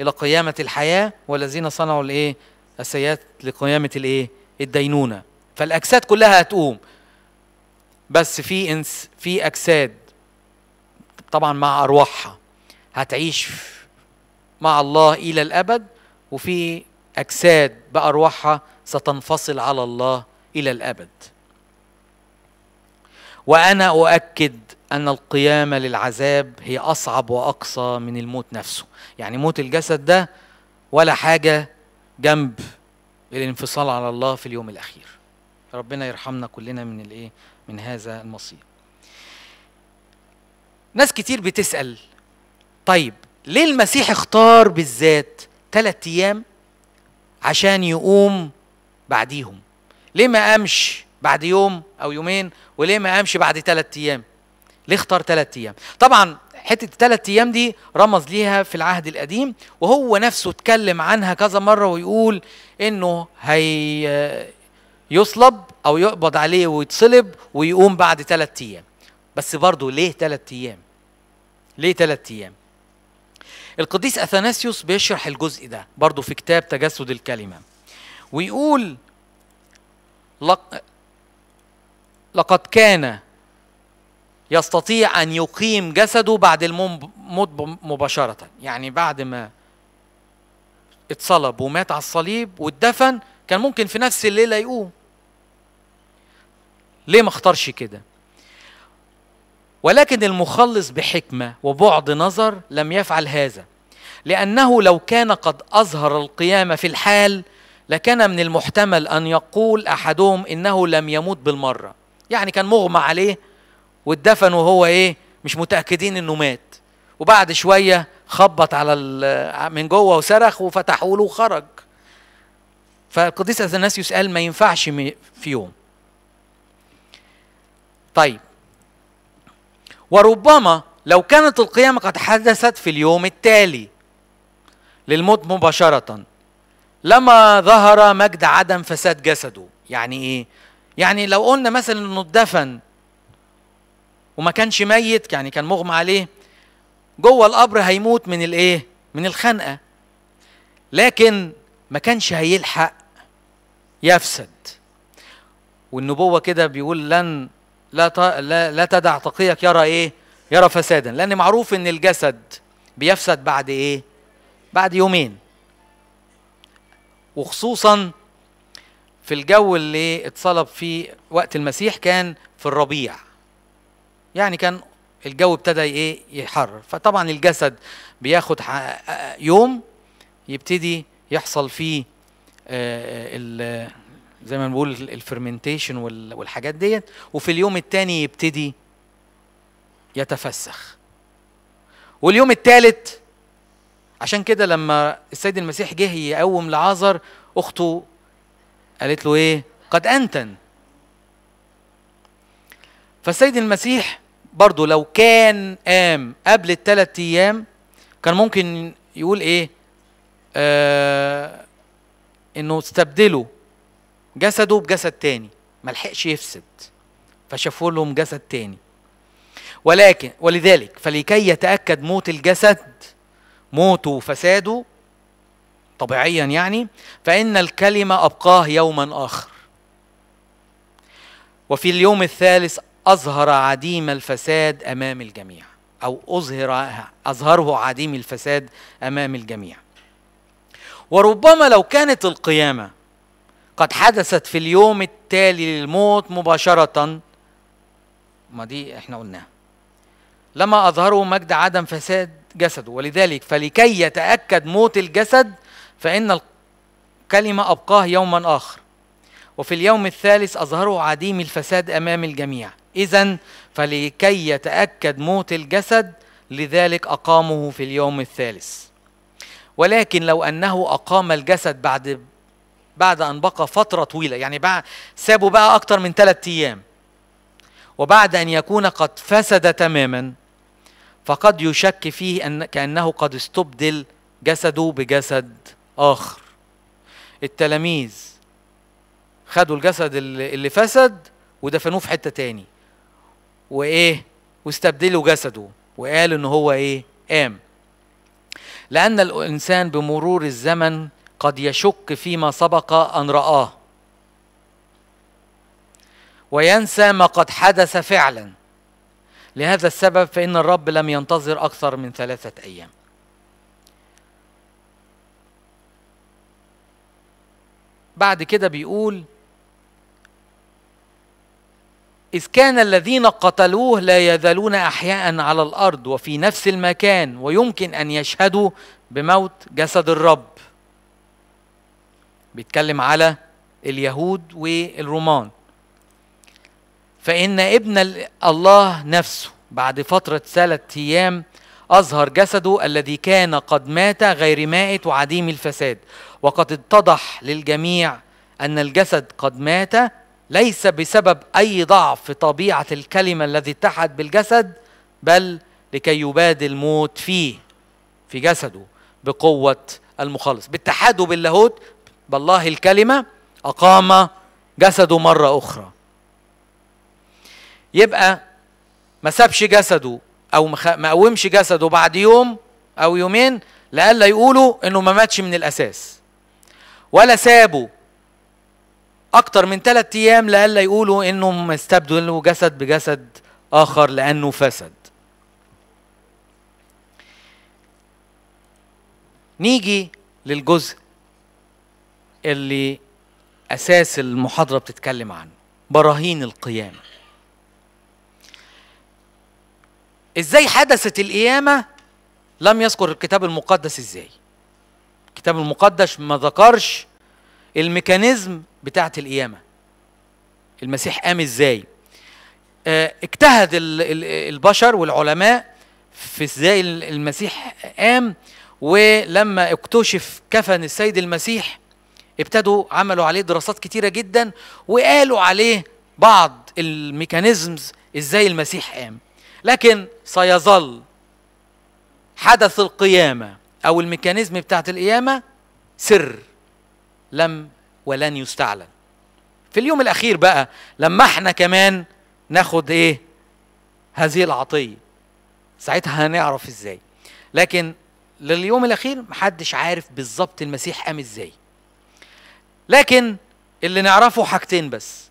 Speaker 2: إلى قيامة الحياة والذين صنعوا الإيه؟ السيئات لقيامة الإيه؟ الدينونة فالأجساد كلها هتقوم بس في إنس في أجساد طبعا مع أرواحها هتعيش مع الله إلى الأبد وفي أجساد بأرواحها ستنفصل على الله إلى الأبد وأنا أؤكد أن القيامة للعذاب هي أصعب وأقصى من الموت نفسه يعني موت الجسد ده ولا حاجة جنب الانفصال على الله في اليوم الأخير ربنا يرحمنا كلنا من الإيه من هذا المصير ناس كتير بتسأل طيب ليه المسيح اختار بالذات ثلاثة أيام عشان يقوم بعديهم ليه ما قامش بعد يوم أو يومين وليه ما قامش بعد ثلاثة أيام ليه اختار ثلاث ايام طبعا حته الثلاث ايام دي رمز ليها في العهد القديم وهو نفسه اتكلم عنها كذا مره ويقول انه هي يصلب او يقبض عليه ويتصلب ويقوم بعد ثلاث ايام بس برضه ليه ثلاث ايام ليه ثلاث ايام القديس اثناسيوس بيشرح الجزء ده برضه في كتاب تجسد الكلمه ويقول لقد كان يستطيع أن يقيم جسده بعد الموت مباشرة يعني بعد ما اتصلب ومات على الصليب واتدفن كان ممكن في نفس الليلة يقوم ليه ما اختارش كده ولكن المخلص بحكمة وبعد نظر لم يفعل هذا لأنه لو كان قد أظهر القيامة في الحال لكان من المحتمل أن يقول أحدهم إنه لم يموت بالمرة يعني كان مغمى عليه واتدفن وهو ايه مش متاكدين انه مات وبعد شويه خبط على من جوه وصرخ وفتحوا له وخرج فالقديس اثناسيوس قال ما ينفعش في يوم طيب وربما لو كانت القيامة قد حدثت في اليوم التالي للموت مباشرة لما ظهر مجد عدم فساد جسده يعني ايه يعني لو قلنا مثلا انه اتدفن وما كانش ميت يعني كان مغمى عليه جوه القبر هيموت من الايه من الخنقه لكن ما كانش هيلحق يفسد والنبوه كده بيقول لن لا, لا لا تدع تقيك يرى ايه يرى فسادا لان معروف ان الجسد بيفسد بعد ايه بعد يومين وخصوصا في الجو اللي اتصلب فيه وقت المسيح كان في الربيع يعني كان الجو ابتدى ايه يحرر فطبعا الجسد بياخد يوم يبتدي يحصل فيه آه، زي ما بنقول الفرمنتيشن والحاجات ديت وفي اليوم الثاني يبتدي يتفسخ واليوم الثالث عشان كده لما السيد المسيح جه يقوم لعازر اخته قالت له ايه قد انتن فالسيد المسيح برضو لو كان قام قبل الثلاث ايام كان ممكن يقول ايه آه انه استبدلوا جسده بجسد تاني ما لحقش يفسد فشافوا لهم جسد تاني ولكن ولذلك فلكي يتاكد موت الجسد موته وفساده طبيعيا يعني فان الكلمه ابقاه يوما اخر وفي اليوم الثالث أظهر عديم الفساد أمام الجميع أو أظهر أظهره عديم الفساد أمام الجميع وربما لو كانت القيامة قد حدثت في اليوم التالي للموت مباشرة ما دي احنا قلناها لما أظهره مجد عدم فساد جسده ولذلك فلكي يتأكد موت الجسد فإن الكلمة أبقاه يوما آخر وفي اليوم الثالث أظهره عديم الفساد أمام الجميع إذا فلكي يتأكد موت الجسد لذلك أقامه في اليوم الثالث ولكن لو أنه أقام الجسد بعد بعد أن بقى فترة طويلة يعني بعد سابوا بقى أكثر من ثلاثة أيام وبعد أن يكون قد فسد تماما فقد يشك فيه أن كأنه قد استبدل جسده بجسد آخر التلاميذ خدوا الجسد اللي فسد ودفنوه في حتة تاني وايه واستبدلوا جسده وقال ان هو ايه قام لان الانسان بمرور الزمن قد يشك فيما سبق ان راه وينسى ما قد حدث فعلا لهذا السبب فان الرب لم ينتظر اكثر من ثلاثه ايام بعد كده بيقول إذ كان الذين قتلوه لا يزالون أحياء على الأرض وفي نفس المكان ويمكن أن يشهدوا بموت جسد الرب بيتكلم على اليهود والرومان فإن ابن الله نفسه بعد فترة ثلاثة أيام أظهر جسده الذي كان قد مات غير مائت وعديم الفساد وقد اتضح للجميع أن الجسد قد مات ليس بسبب أي ضعف في طبيعة الكلمة الذي اتحد بالجسد بل لكي يبادي الموت فيه في جسده بقوة المخلص بالتحاد باللاهوت بالله الكلمة أقام جسده مرة أخرى يبقى ما سابش جسده أو ما قومش جسده بعد يوم أو يومين لألا يقولوا إنه ما ماتش من الأساس ولا سابه أكتر من ثلاثة أيام لألا يقولوا إنهم استبدلوا جسد بجسد آخر لأنه فسد نيجي للجزء اللي أساس المحاضرة بتتكلم عنه براهين القيامة إزاي حدثت القيامة لم يذكر الكتاب المقدس إزاي الكتاب المقدس ما ذكرش الميكانيزم بتاعت القيامة المسيح قام ازاي آه، اجتهد البشر والعلماء في ازاي المسيح قام ولما اكتشف كفن السيد المسيح ابتدوا عملوا عليه دراسات كتيرة جدا وقالوا عليه بعض الميكانيزمز ازاي المسيح قام لكن سيظل حدث القيامة أو الميكانيزم بتاعت القيامة سر لم ولن يستعلن في اليوم الاخير بقى لما احنا كمان ناخد ايه هذه العطيه ساعتها هنعرف ازاي لكن لليوم الاخير محدش عارف بالظبط المسيح قام ازاي لكن اللي نعرفه حاجتين بس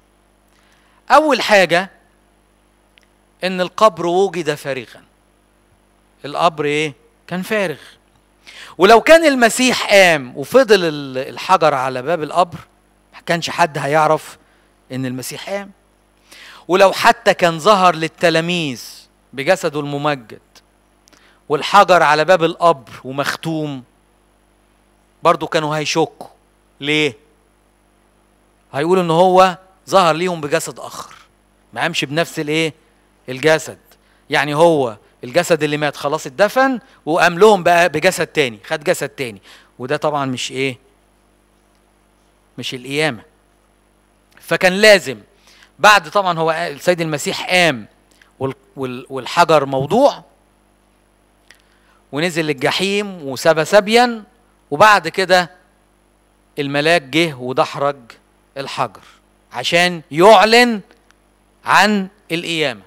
Speaker 2: اول حاجه ان القبر وجد فارغا القبر ايه كان فارغ ولو كان المسيح قام وفضل الحجر على باب القبر ما كانش حد هيعرف ان المسيح قام ولو حتى كان ظهر للتلاميذ بجسده الممجد والحجر على باب القبر ومختوم برضو كانوا هيشكوا ليه هيقولوا ان هو ظهر ليهم بجسد اخر ما قامش بنفس الايه الجسد يعني هو الجسد اللي مات خلاص اتدفن وقام لهم بقى بجسد تاني خد جسد تاني وده طبعا مش ايه مش القيامه فكان لازم بعد طبعا هو السيد المسيح قام والحجر موضوع ونزل للجحيم وسبى سبيا وبعد كده الملاك جه ودحرج الحجر عشان يعلن عن القيامه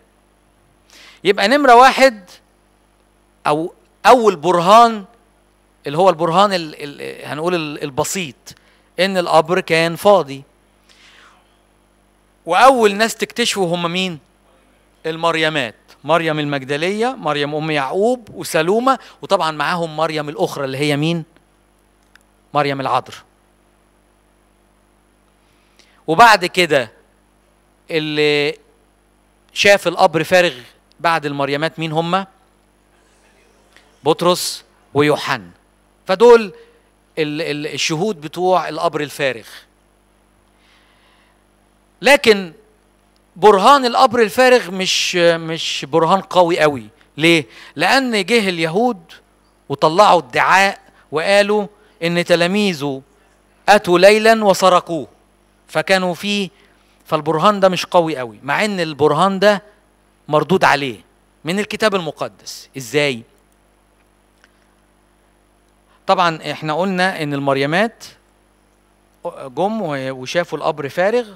Speaker 2: يبقى نمرة واحد أو أول برهان اللي هو البرهان الـ الـ هنقول البسيط إن القبر كان فاضي وأول ناس تكتشفوا هم مين؟ المريمات مريم المجدلية مريم أم يعقوب وسلومة وطبعا معاهم مريم الأخرى اللي هي مين؟ مريم العذر وبعد كده اللي شاف القبر فارغ بعد المريمات مين هم؟ بطرس ويوحنا فدول الشهود بتوع القبر الفارغ لكن برهان القبر الفارغ مش مش برهان قوي قوي ليه لان جه اليهود وطلعوا ادعاء وقالوا ان تلاميذه اتوا ليلا وسرقوه فكانوا فيه فالبرهان ده مش قوي قوي مع ان البرهان ده مردود عليه من الكتاب المقدس ازاي طبعا احنا قلنا ان المريمات جم وشافوا القبر فارغ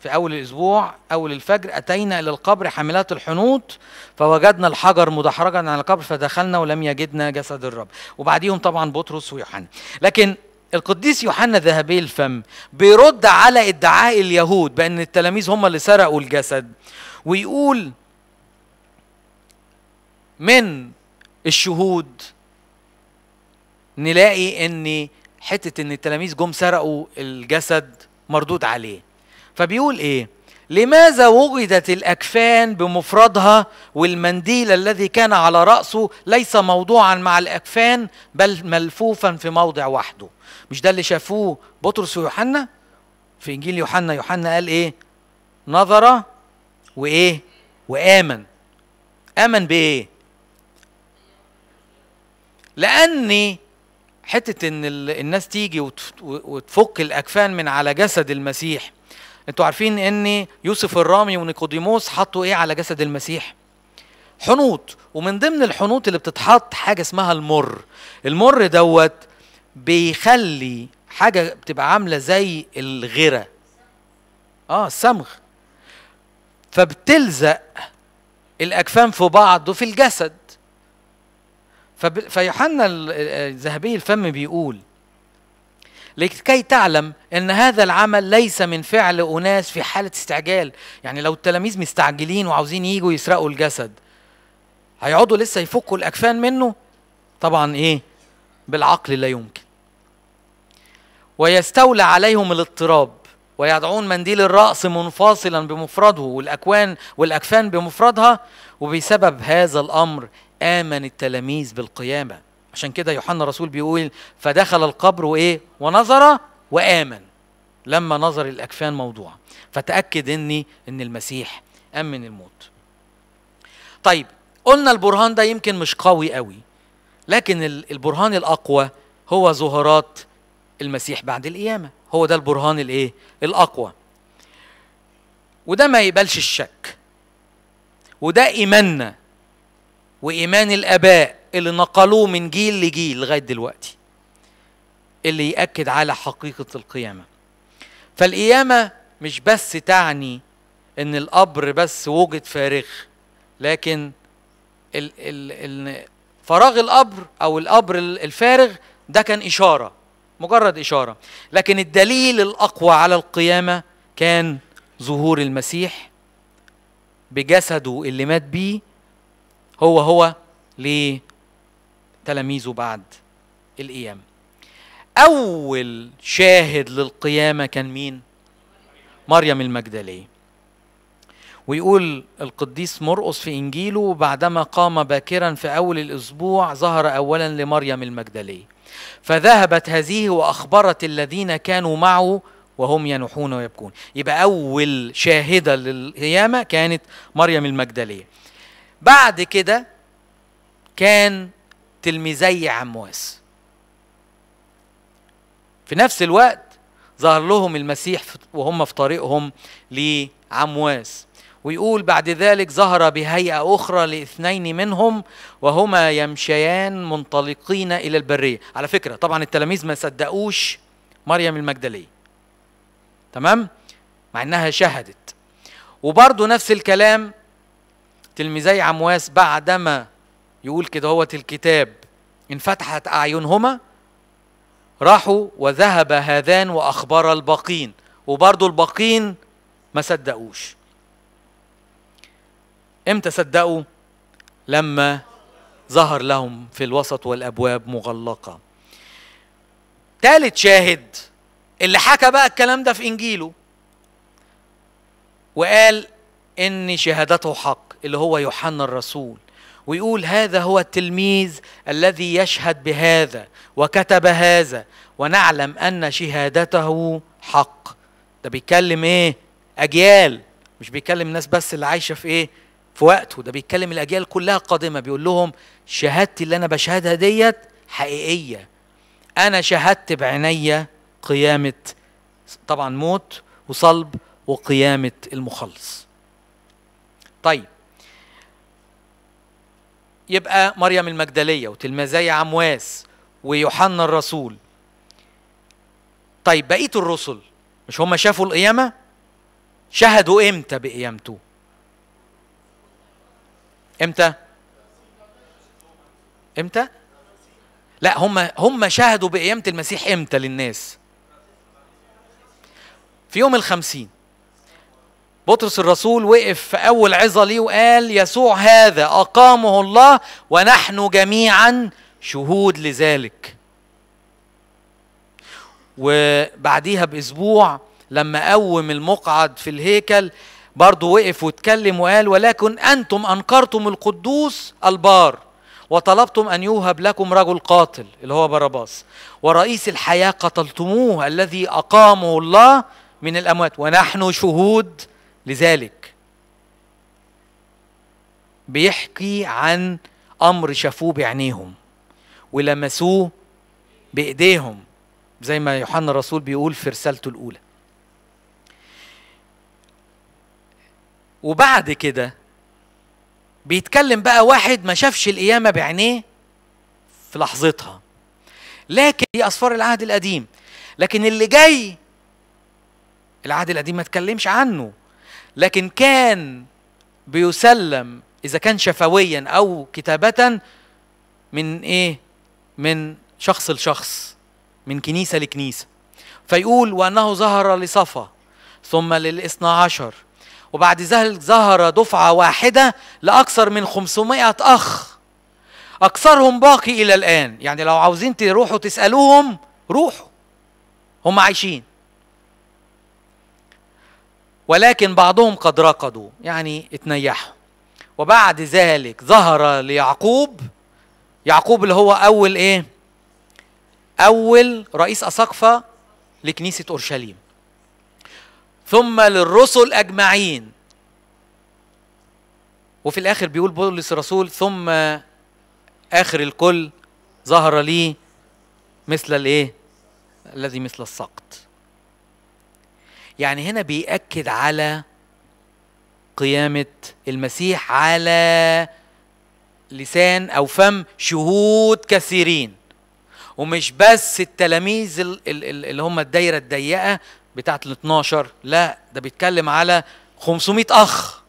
Speaker 2: في اول الاسبوع اول الفجر اتينا الى القبر حاملات الحنوط فوجدنا الحجر مدحرجا على القبر فدخلنا ولم يجدنا جسد الرب وبعديهم طبعا بطرس ويوحنا لكن القديس يوحنا ذهبي الفم بيرد على ادعاء اليهود بان التلاميذ هم اللي سرقوا الجسد ويقول من الشهود نلاقي ان حته ان التلاميذ جم سرقوا الجسد مردود عليه فبيقول ايه لماذا وجدت الاكفان بمفردها والمنديل الذي كان على راسه ليس موضوعا مع الاكفان بل ملفوفا في موضع وحده مش ده اللي شافوه بطرس ويوحنا في انجيل يوحنا يوحنا قال ايه نظر وايه وامن امن بايه لأني حتة إن الناس تيجي وتفك الأكفان من على جسد المسيح انتوا عارفين ان يوسف الرامي ونيقوديموس حطوا ايه على جسد المسيح حنوط ومن ضمن الحنوط اللي بتتحط حاجه اسمها المر المر دوت بيخلي حاجه بتبقى عامله زي الغره اه الصمغ فبتلزق الاكفان في بعض وفي الجسد فيوحنا الذهبي الفم بيقول لكي تعلم ان هذا العمل ليس من فعل اناس في حاله استعجال يعني لو التلاميذ مستعجلين وعاوزين يجوا يسرقوا الجسد هيقعدوا لسه يفكوا الاكفان منه طبعا ايه بالعقل لا يمكن ويستولى عليهم الاضطراب ويدعون منديل الرأس منفصلا بمفرده والأكوان والأكفان بمفردها وبسبب هذا الأمر آمن التلاميذ بالقيامة عشان كده يوحنا الرسول بيقول فدخل القبر وإيه ونظر وآمن لما نظر الأكفان موضوعة فتأكد إني إن المسيح أمن الموت طيب قلنا البرهان ده يمكن مش قوي قوي لكن البرهان الأقوى هو ظهورات المسيح بعد القيامة هو ده البرهان الإيه الأقوى وده ما يقبلش الشك وده إيماننا وايمان الاباء اللي نقلوه من جيل لجيل لغايه دلوقتي اللي ياكد على حقيقه القيامه فالقيامه مش بس تعني ان القبر بس وجد فارغ لكن ال ال ال فراغ القبر او القبر الفارغ ده كان اشاره مجرد اشاره لكن الدليل الاقوى على القيامه كان ظهور المسيح بجسده اللي مات بيه هو هو لتلاميذه بعد القيامة أول شاهد للقيامة كان مين؟ مريم المجدلية ويقول القديس مرقص في إنجيله بعدما قام باكرا في أول الأسبوع ظهر أولا لمريم المجدلية فذهبت هذه وأخبرت الذين كانوا معه وهم ينوحون ويبكون يبقى أول شاهدة للقيامة كانت مريم المجدلية بعد كده كان تلميذي عمواس في نفس الوقت ظهر لهم المسيح وهم في طريقهم لعمواس ويقول بعد ذلك ظهر بهيئة أخرى لاثنين منهم وهما يمشيان منطلقين إلى البرية على فكرة طبعا التلاميذ ما صدقوش مريم المجدلية تمام؟ مع انها شهدت وبرضو نفس الكلام تلميذي عمواس بعدما يقول كده هوت الكتاب انفتحت أعينهما راحوا وذهب هذان وأخبر الباقين وبرضه الباقين ما صدقوش امتى صدقوا لما ظهر لهم في الوسط والابواب مغلقه ثالث شاهد اللي حكى بقى الكلام ده في انجيله وقال ان شهادته حق اللي هو يوحنا الرسول ويقول هذا هو التلميذ الذي يشهد بهذا وكتب هذا ونعلم ان شهادته حق ده بيتكلم ايه اجيال مش بيتكلم الناس بس اللي عايشه في ايه في وقته ده بيتكلم الاجيال كلها القادمه بيقول لهم شهادتي اللي انا بشهدها ديت حقيقيه انا شهدت بعينيا قيامه طبعا موت وصلب وقيامه المخلص طيب يبقى مريم المجدلية وتلمذايا عمواس ويوحنا الرسول طيب بقية الرسل مش هم شافوا القيامة شهدوا امتى بقيامته امتى امتى لا هم هم شهدوا بقيامة المسيح امتى للناس في يوم الخمسين بطرس الرسول وقف في أول عظة ليه وقال يسوع هذا أقامه الله ونحن جميعا شهود لذلك وبعديها بأسبوع لما قوم المقعد في الهيكل برضه وقف واتكلم وقال ولكن أنتم أنكرتم القدوس البار وطلبتم أن يوهب لكم رجل قاتل اللي هو باراباس ورئيس الحياة قتلتموه الذي أقامه الله من الأموات ونحن شهود لذلك بيحكي عن امر شافوه بعينيهم ولمسوه بايديهم زي ما يوحنا الرسول بيقول في رسالته الاولى وبعد كده بيتكلم بقى واحد ما شافش القيامه بعينيه في لحظتها لكن دي اسفار العهد القديم لكن اللي جاي العهد القديم ما اتكلمش عنه لكن كان بيسلم اذا كان شفويا او كتابه من ايه من شخص لشخص من كنيسه لكنيسه فيقول وانه ظهر لصفا ثم للاثنى عشر وبعد ذلك ظهر دفعة واحدة لأكثر من 500 أخ أكثرهم باقي إلى الآن يعني لو عاوزين تروحوا تسألوهم روحوا هم عايشين ولكن بعضهم قد رقدوا يعني اتنيحوا وبعد ذلك ظهر ليعقوب يعقوب اللي هو اول ايه اول رئيس اساقفه لكنيسه اورشليم ثم للرسل اجمعين وفي الاخر بيقول بولس الرسول ثم اخر الكل ظهر لي مثل الايه الذي مثل السقط يعني هنا بيأكد على قيامة المسيح على لسان أو فم شهود كثيرين ومش بس التلاميذ اللي هم الدايرة الضيقة بتاعة ال 12 لا ده بيتكلم على 500 أخ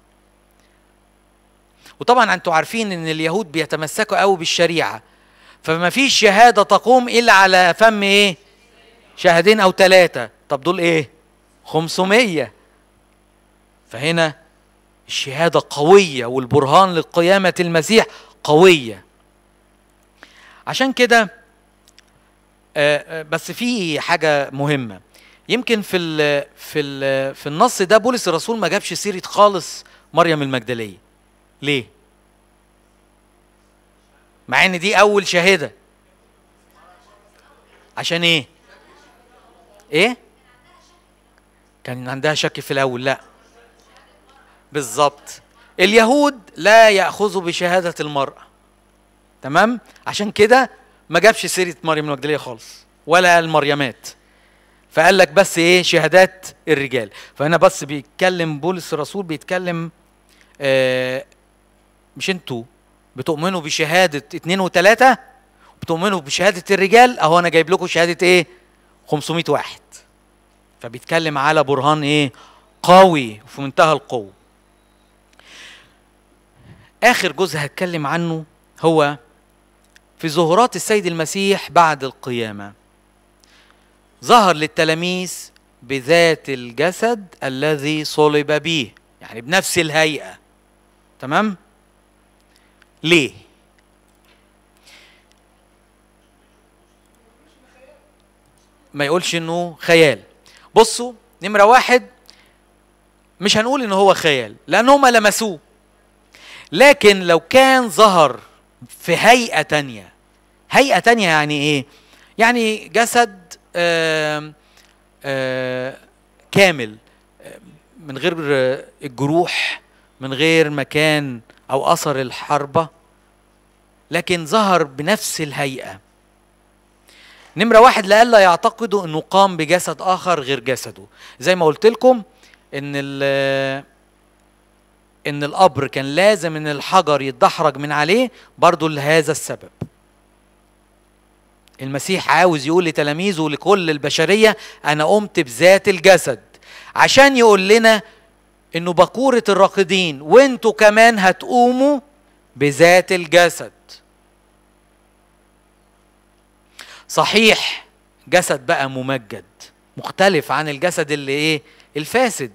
Speaker 2: وطبعا انتوا عارفين ان اليهود بيتمسكوا قوي بالشريعه فما فيش شهاده تقوم الا على فم ايه شاهدين او ثلاثه طب دول ايه 500 فهنا الشهادة قوية والبرهان لقيامة المسيح قوية عشان كده آه، آه، بس في حاجة مهمة يمكن في الـ في الـ في النص ده بولس الرسول ما جابش سيرة خالص مريم المجدلية ليه؟ مع ان دي أول شاهدة عشان ايه؟ ايه؟ كان عندها شك في الاول لا بالظبط اليهود لا ياخذوا بشهاده المراه تمام عشان كده ما جابش سيره مريم المجدليه خالص ولا المريمات فقال لك بس ايه شهادات الرجال فهنا بس بيتكلم بولس الرسول بيتكلم آه مش انتوا بتؤمنوا بشهاده اتنين وتلاته بتؤمنوا بشهاده الرجال اهو انا جايب لكم شهاده ايه 500 واحد فبيتكلم على برهان ايه قوي وفي منتهى القوه اخر جزء هتكلم عنه هو في ظهورات السيد المسيح بعد القيامه ظهر للتلاميذ بذات الجسد الذي صلب به يعني بنفس الهيئه تمام ليه ما يقولش انه خيال بصوا نمرة واحد مش هنقول ان هو خيال لان هما لمسوه لكن لو كان ظهر في هيئة تانية هيئة تانية يعني ايه يعني جسد آآ آآ كامل من غير الجروح من غير مكان او اثر الحربه لكن ظهر بنفس الهيئه نمرة واحد لئلا يعتقدوا أنه قام بجسد آخر غير جسده زي ما قلت لكم أن أن القبر كان لازم أن الحجر يتدحرج من عليه برضو لهذا السبب المسيح عاوز يقول لتلاميذه ولكل البشرية أنا قمت بذات الجسد عشان يقول لنا أنه بكورة الراقدين وانتوا كمان هتقوموا بذات الجسد صحيح جسد بقى ممجد مختلف عن الجسد اللي ايه الفاسد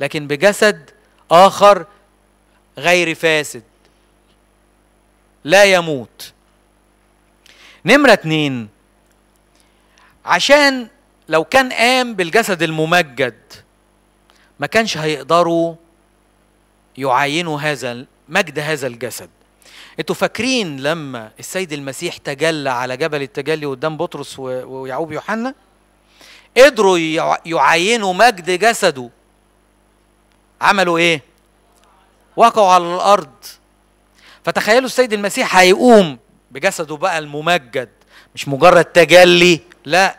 Speaker 2: لكن بجسد اخر غير فاسد لا يموت نمرة اتنين عشان لو كان قام بالجسد الممجد ما كانش هيقدروا يعينوا هذا مجد هذا الجسد انتوا فاكرين لما السيد المسيح تجلى على جبل التجلي قدام بطرس ويعقوب يوحنا قدروا يعينوا مجد جسده عملوا ايه وقعوا على الارض فتخيلوا السيد المسيح هيقوم بجسده بقى الممجد مش مجرد تجلي لا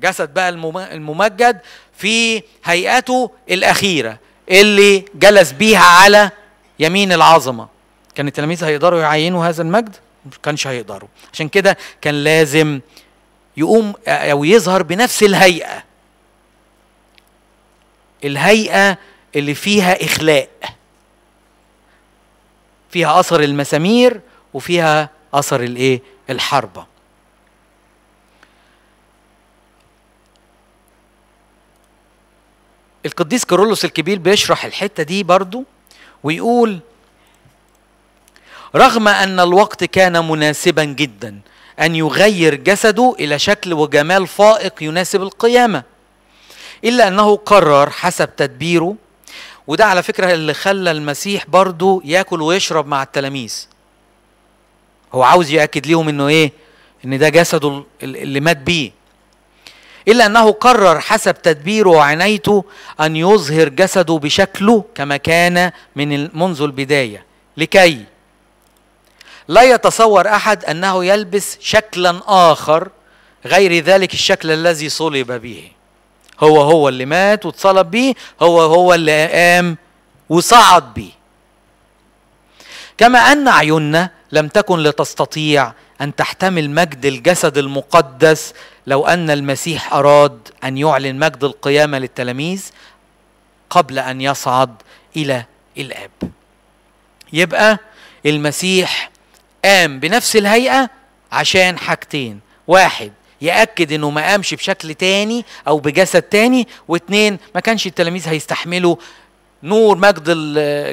Speaker 2: جسد بقى الممجد في هيئته الاخيره اللي جلس بيها على يمين العظمه كان التلاميذ هيقدروا يعينوا هذا المجد ما كانش هيقدروا عشان كده كان لازم يقوم او يظهر بنفس الهيئه الهيئه اللي فيها اخلاء فيها اثر المسامير وفيها اثر الايه الحربه القديس كارولوس الكبير بيشرح الحته دي برضو ويقول رغم أن الوقت كان مناسبا جدا أن يغير جسده إلى شكل وجمال فائق يناسب القيامة إلا أنه قرر حسب تدبيره وده على فكرة اللي خلى المسيح برضه ياكل ويشرب مع التلاميذ هو عاوز يأكد ليهم أنه إيه أن ده جسده اللي مات بيه إلا أنه قرر حسب تدبيره وعنايته أن يظهر جسده بشكله كما كان من منذ البداية لكي لا يتصور احد انه يلبس شكلا اخر غير ذلك الشكل الذي صلب به هو هو اللي مات واتصلب به هو هو اللي قام وصعد به كما ان عيوننا لم تكن لتستطيع ان تحتمل مجد الجسد المقدس لو ان المسيح اراد ان يعلن مجد القيامه للتلاميذ قبل ان يصعد الى الاب يبقى المسيح قام بنفس الهيئة عشان حاجتين واحد يأكد انه ما قامش بشكل تاني او بجسد تاني واتنين ما كانش التلاميذ هيستحملوا نور مجد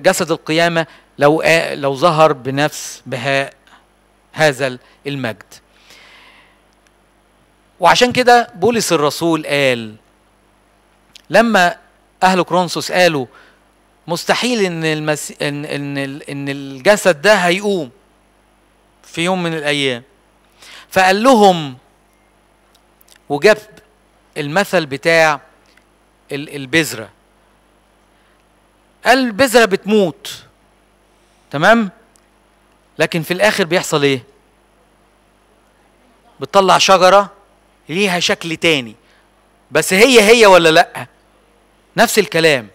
Speaker 2: جسد القيامة لو لو ظهر بنفس بهاء هذا المجد وعشان كده بولس الرسول قال لما اهل كرونسوس قالوا مستحيل ان المس... ان ان الجسد ده هيقوم في يوم من الأيام فقال لهم وجاب المثل بتاع البذرة قال البذرة بتموت تمام لكن في الآخر بيحصل إيه بتطلع شجرة ليها شكل تاني بس هي هي ولا لأ نفس الكلام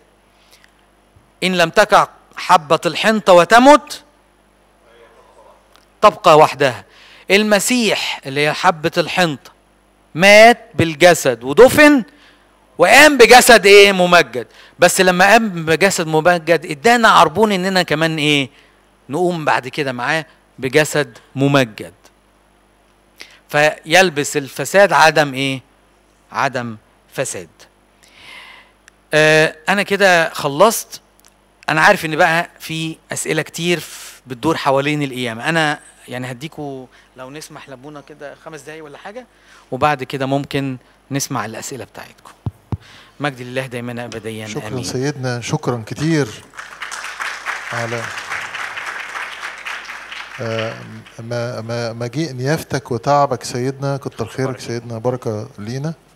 Speaker 2: إن لم تقع حبة الحنطة وتمت تبقى وحدها المسيح اللي هي حبة الحنطة مات بالجسد ودفن وقام بجسد ايه ممجد بس لما قام بجسد ممجد ادانا عربون اننا كمان ايه نقوم بعد كده معاه بجسد ممجد فيلبس الفساد عدم ايه عدم فساد آه انا كده خلصت انا عارف ان بقى في اسئله كتير بتدور حوالين القيامه انا يعني هديكوا لو نسمح لابونا كده خمس دقايق ولا حاجه وبعد كده ممكن نسمع الاسئله بتاعتكم مجد لله دايما ابديا شكرا امين سيدنا
Speaker 1: شكرا كتير على آه، ما ما مجيء نيافتك وتعبك سيدنا كتر خيرك سيدنا بركه لينا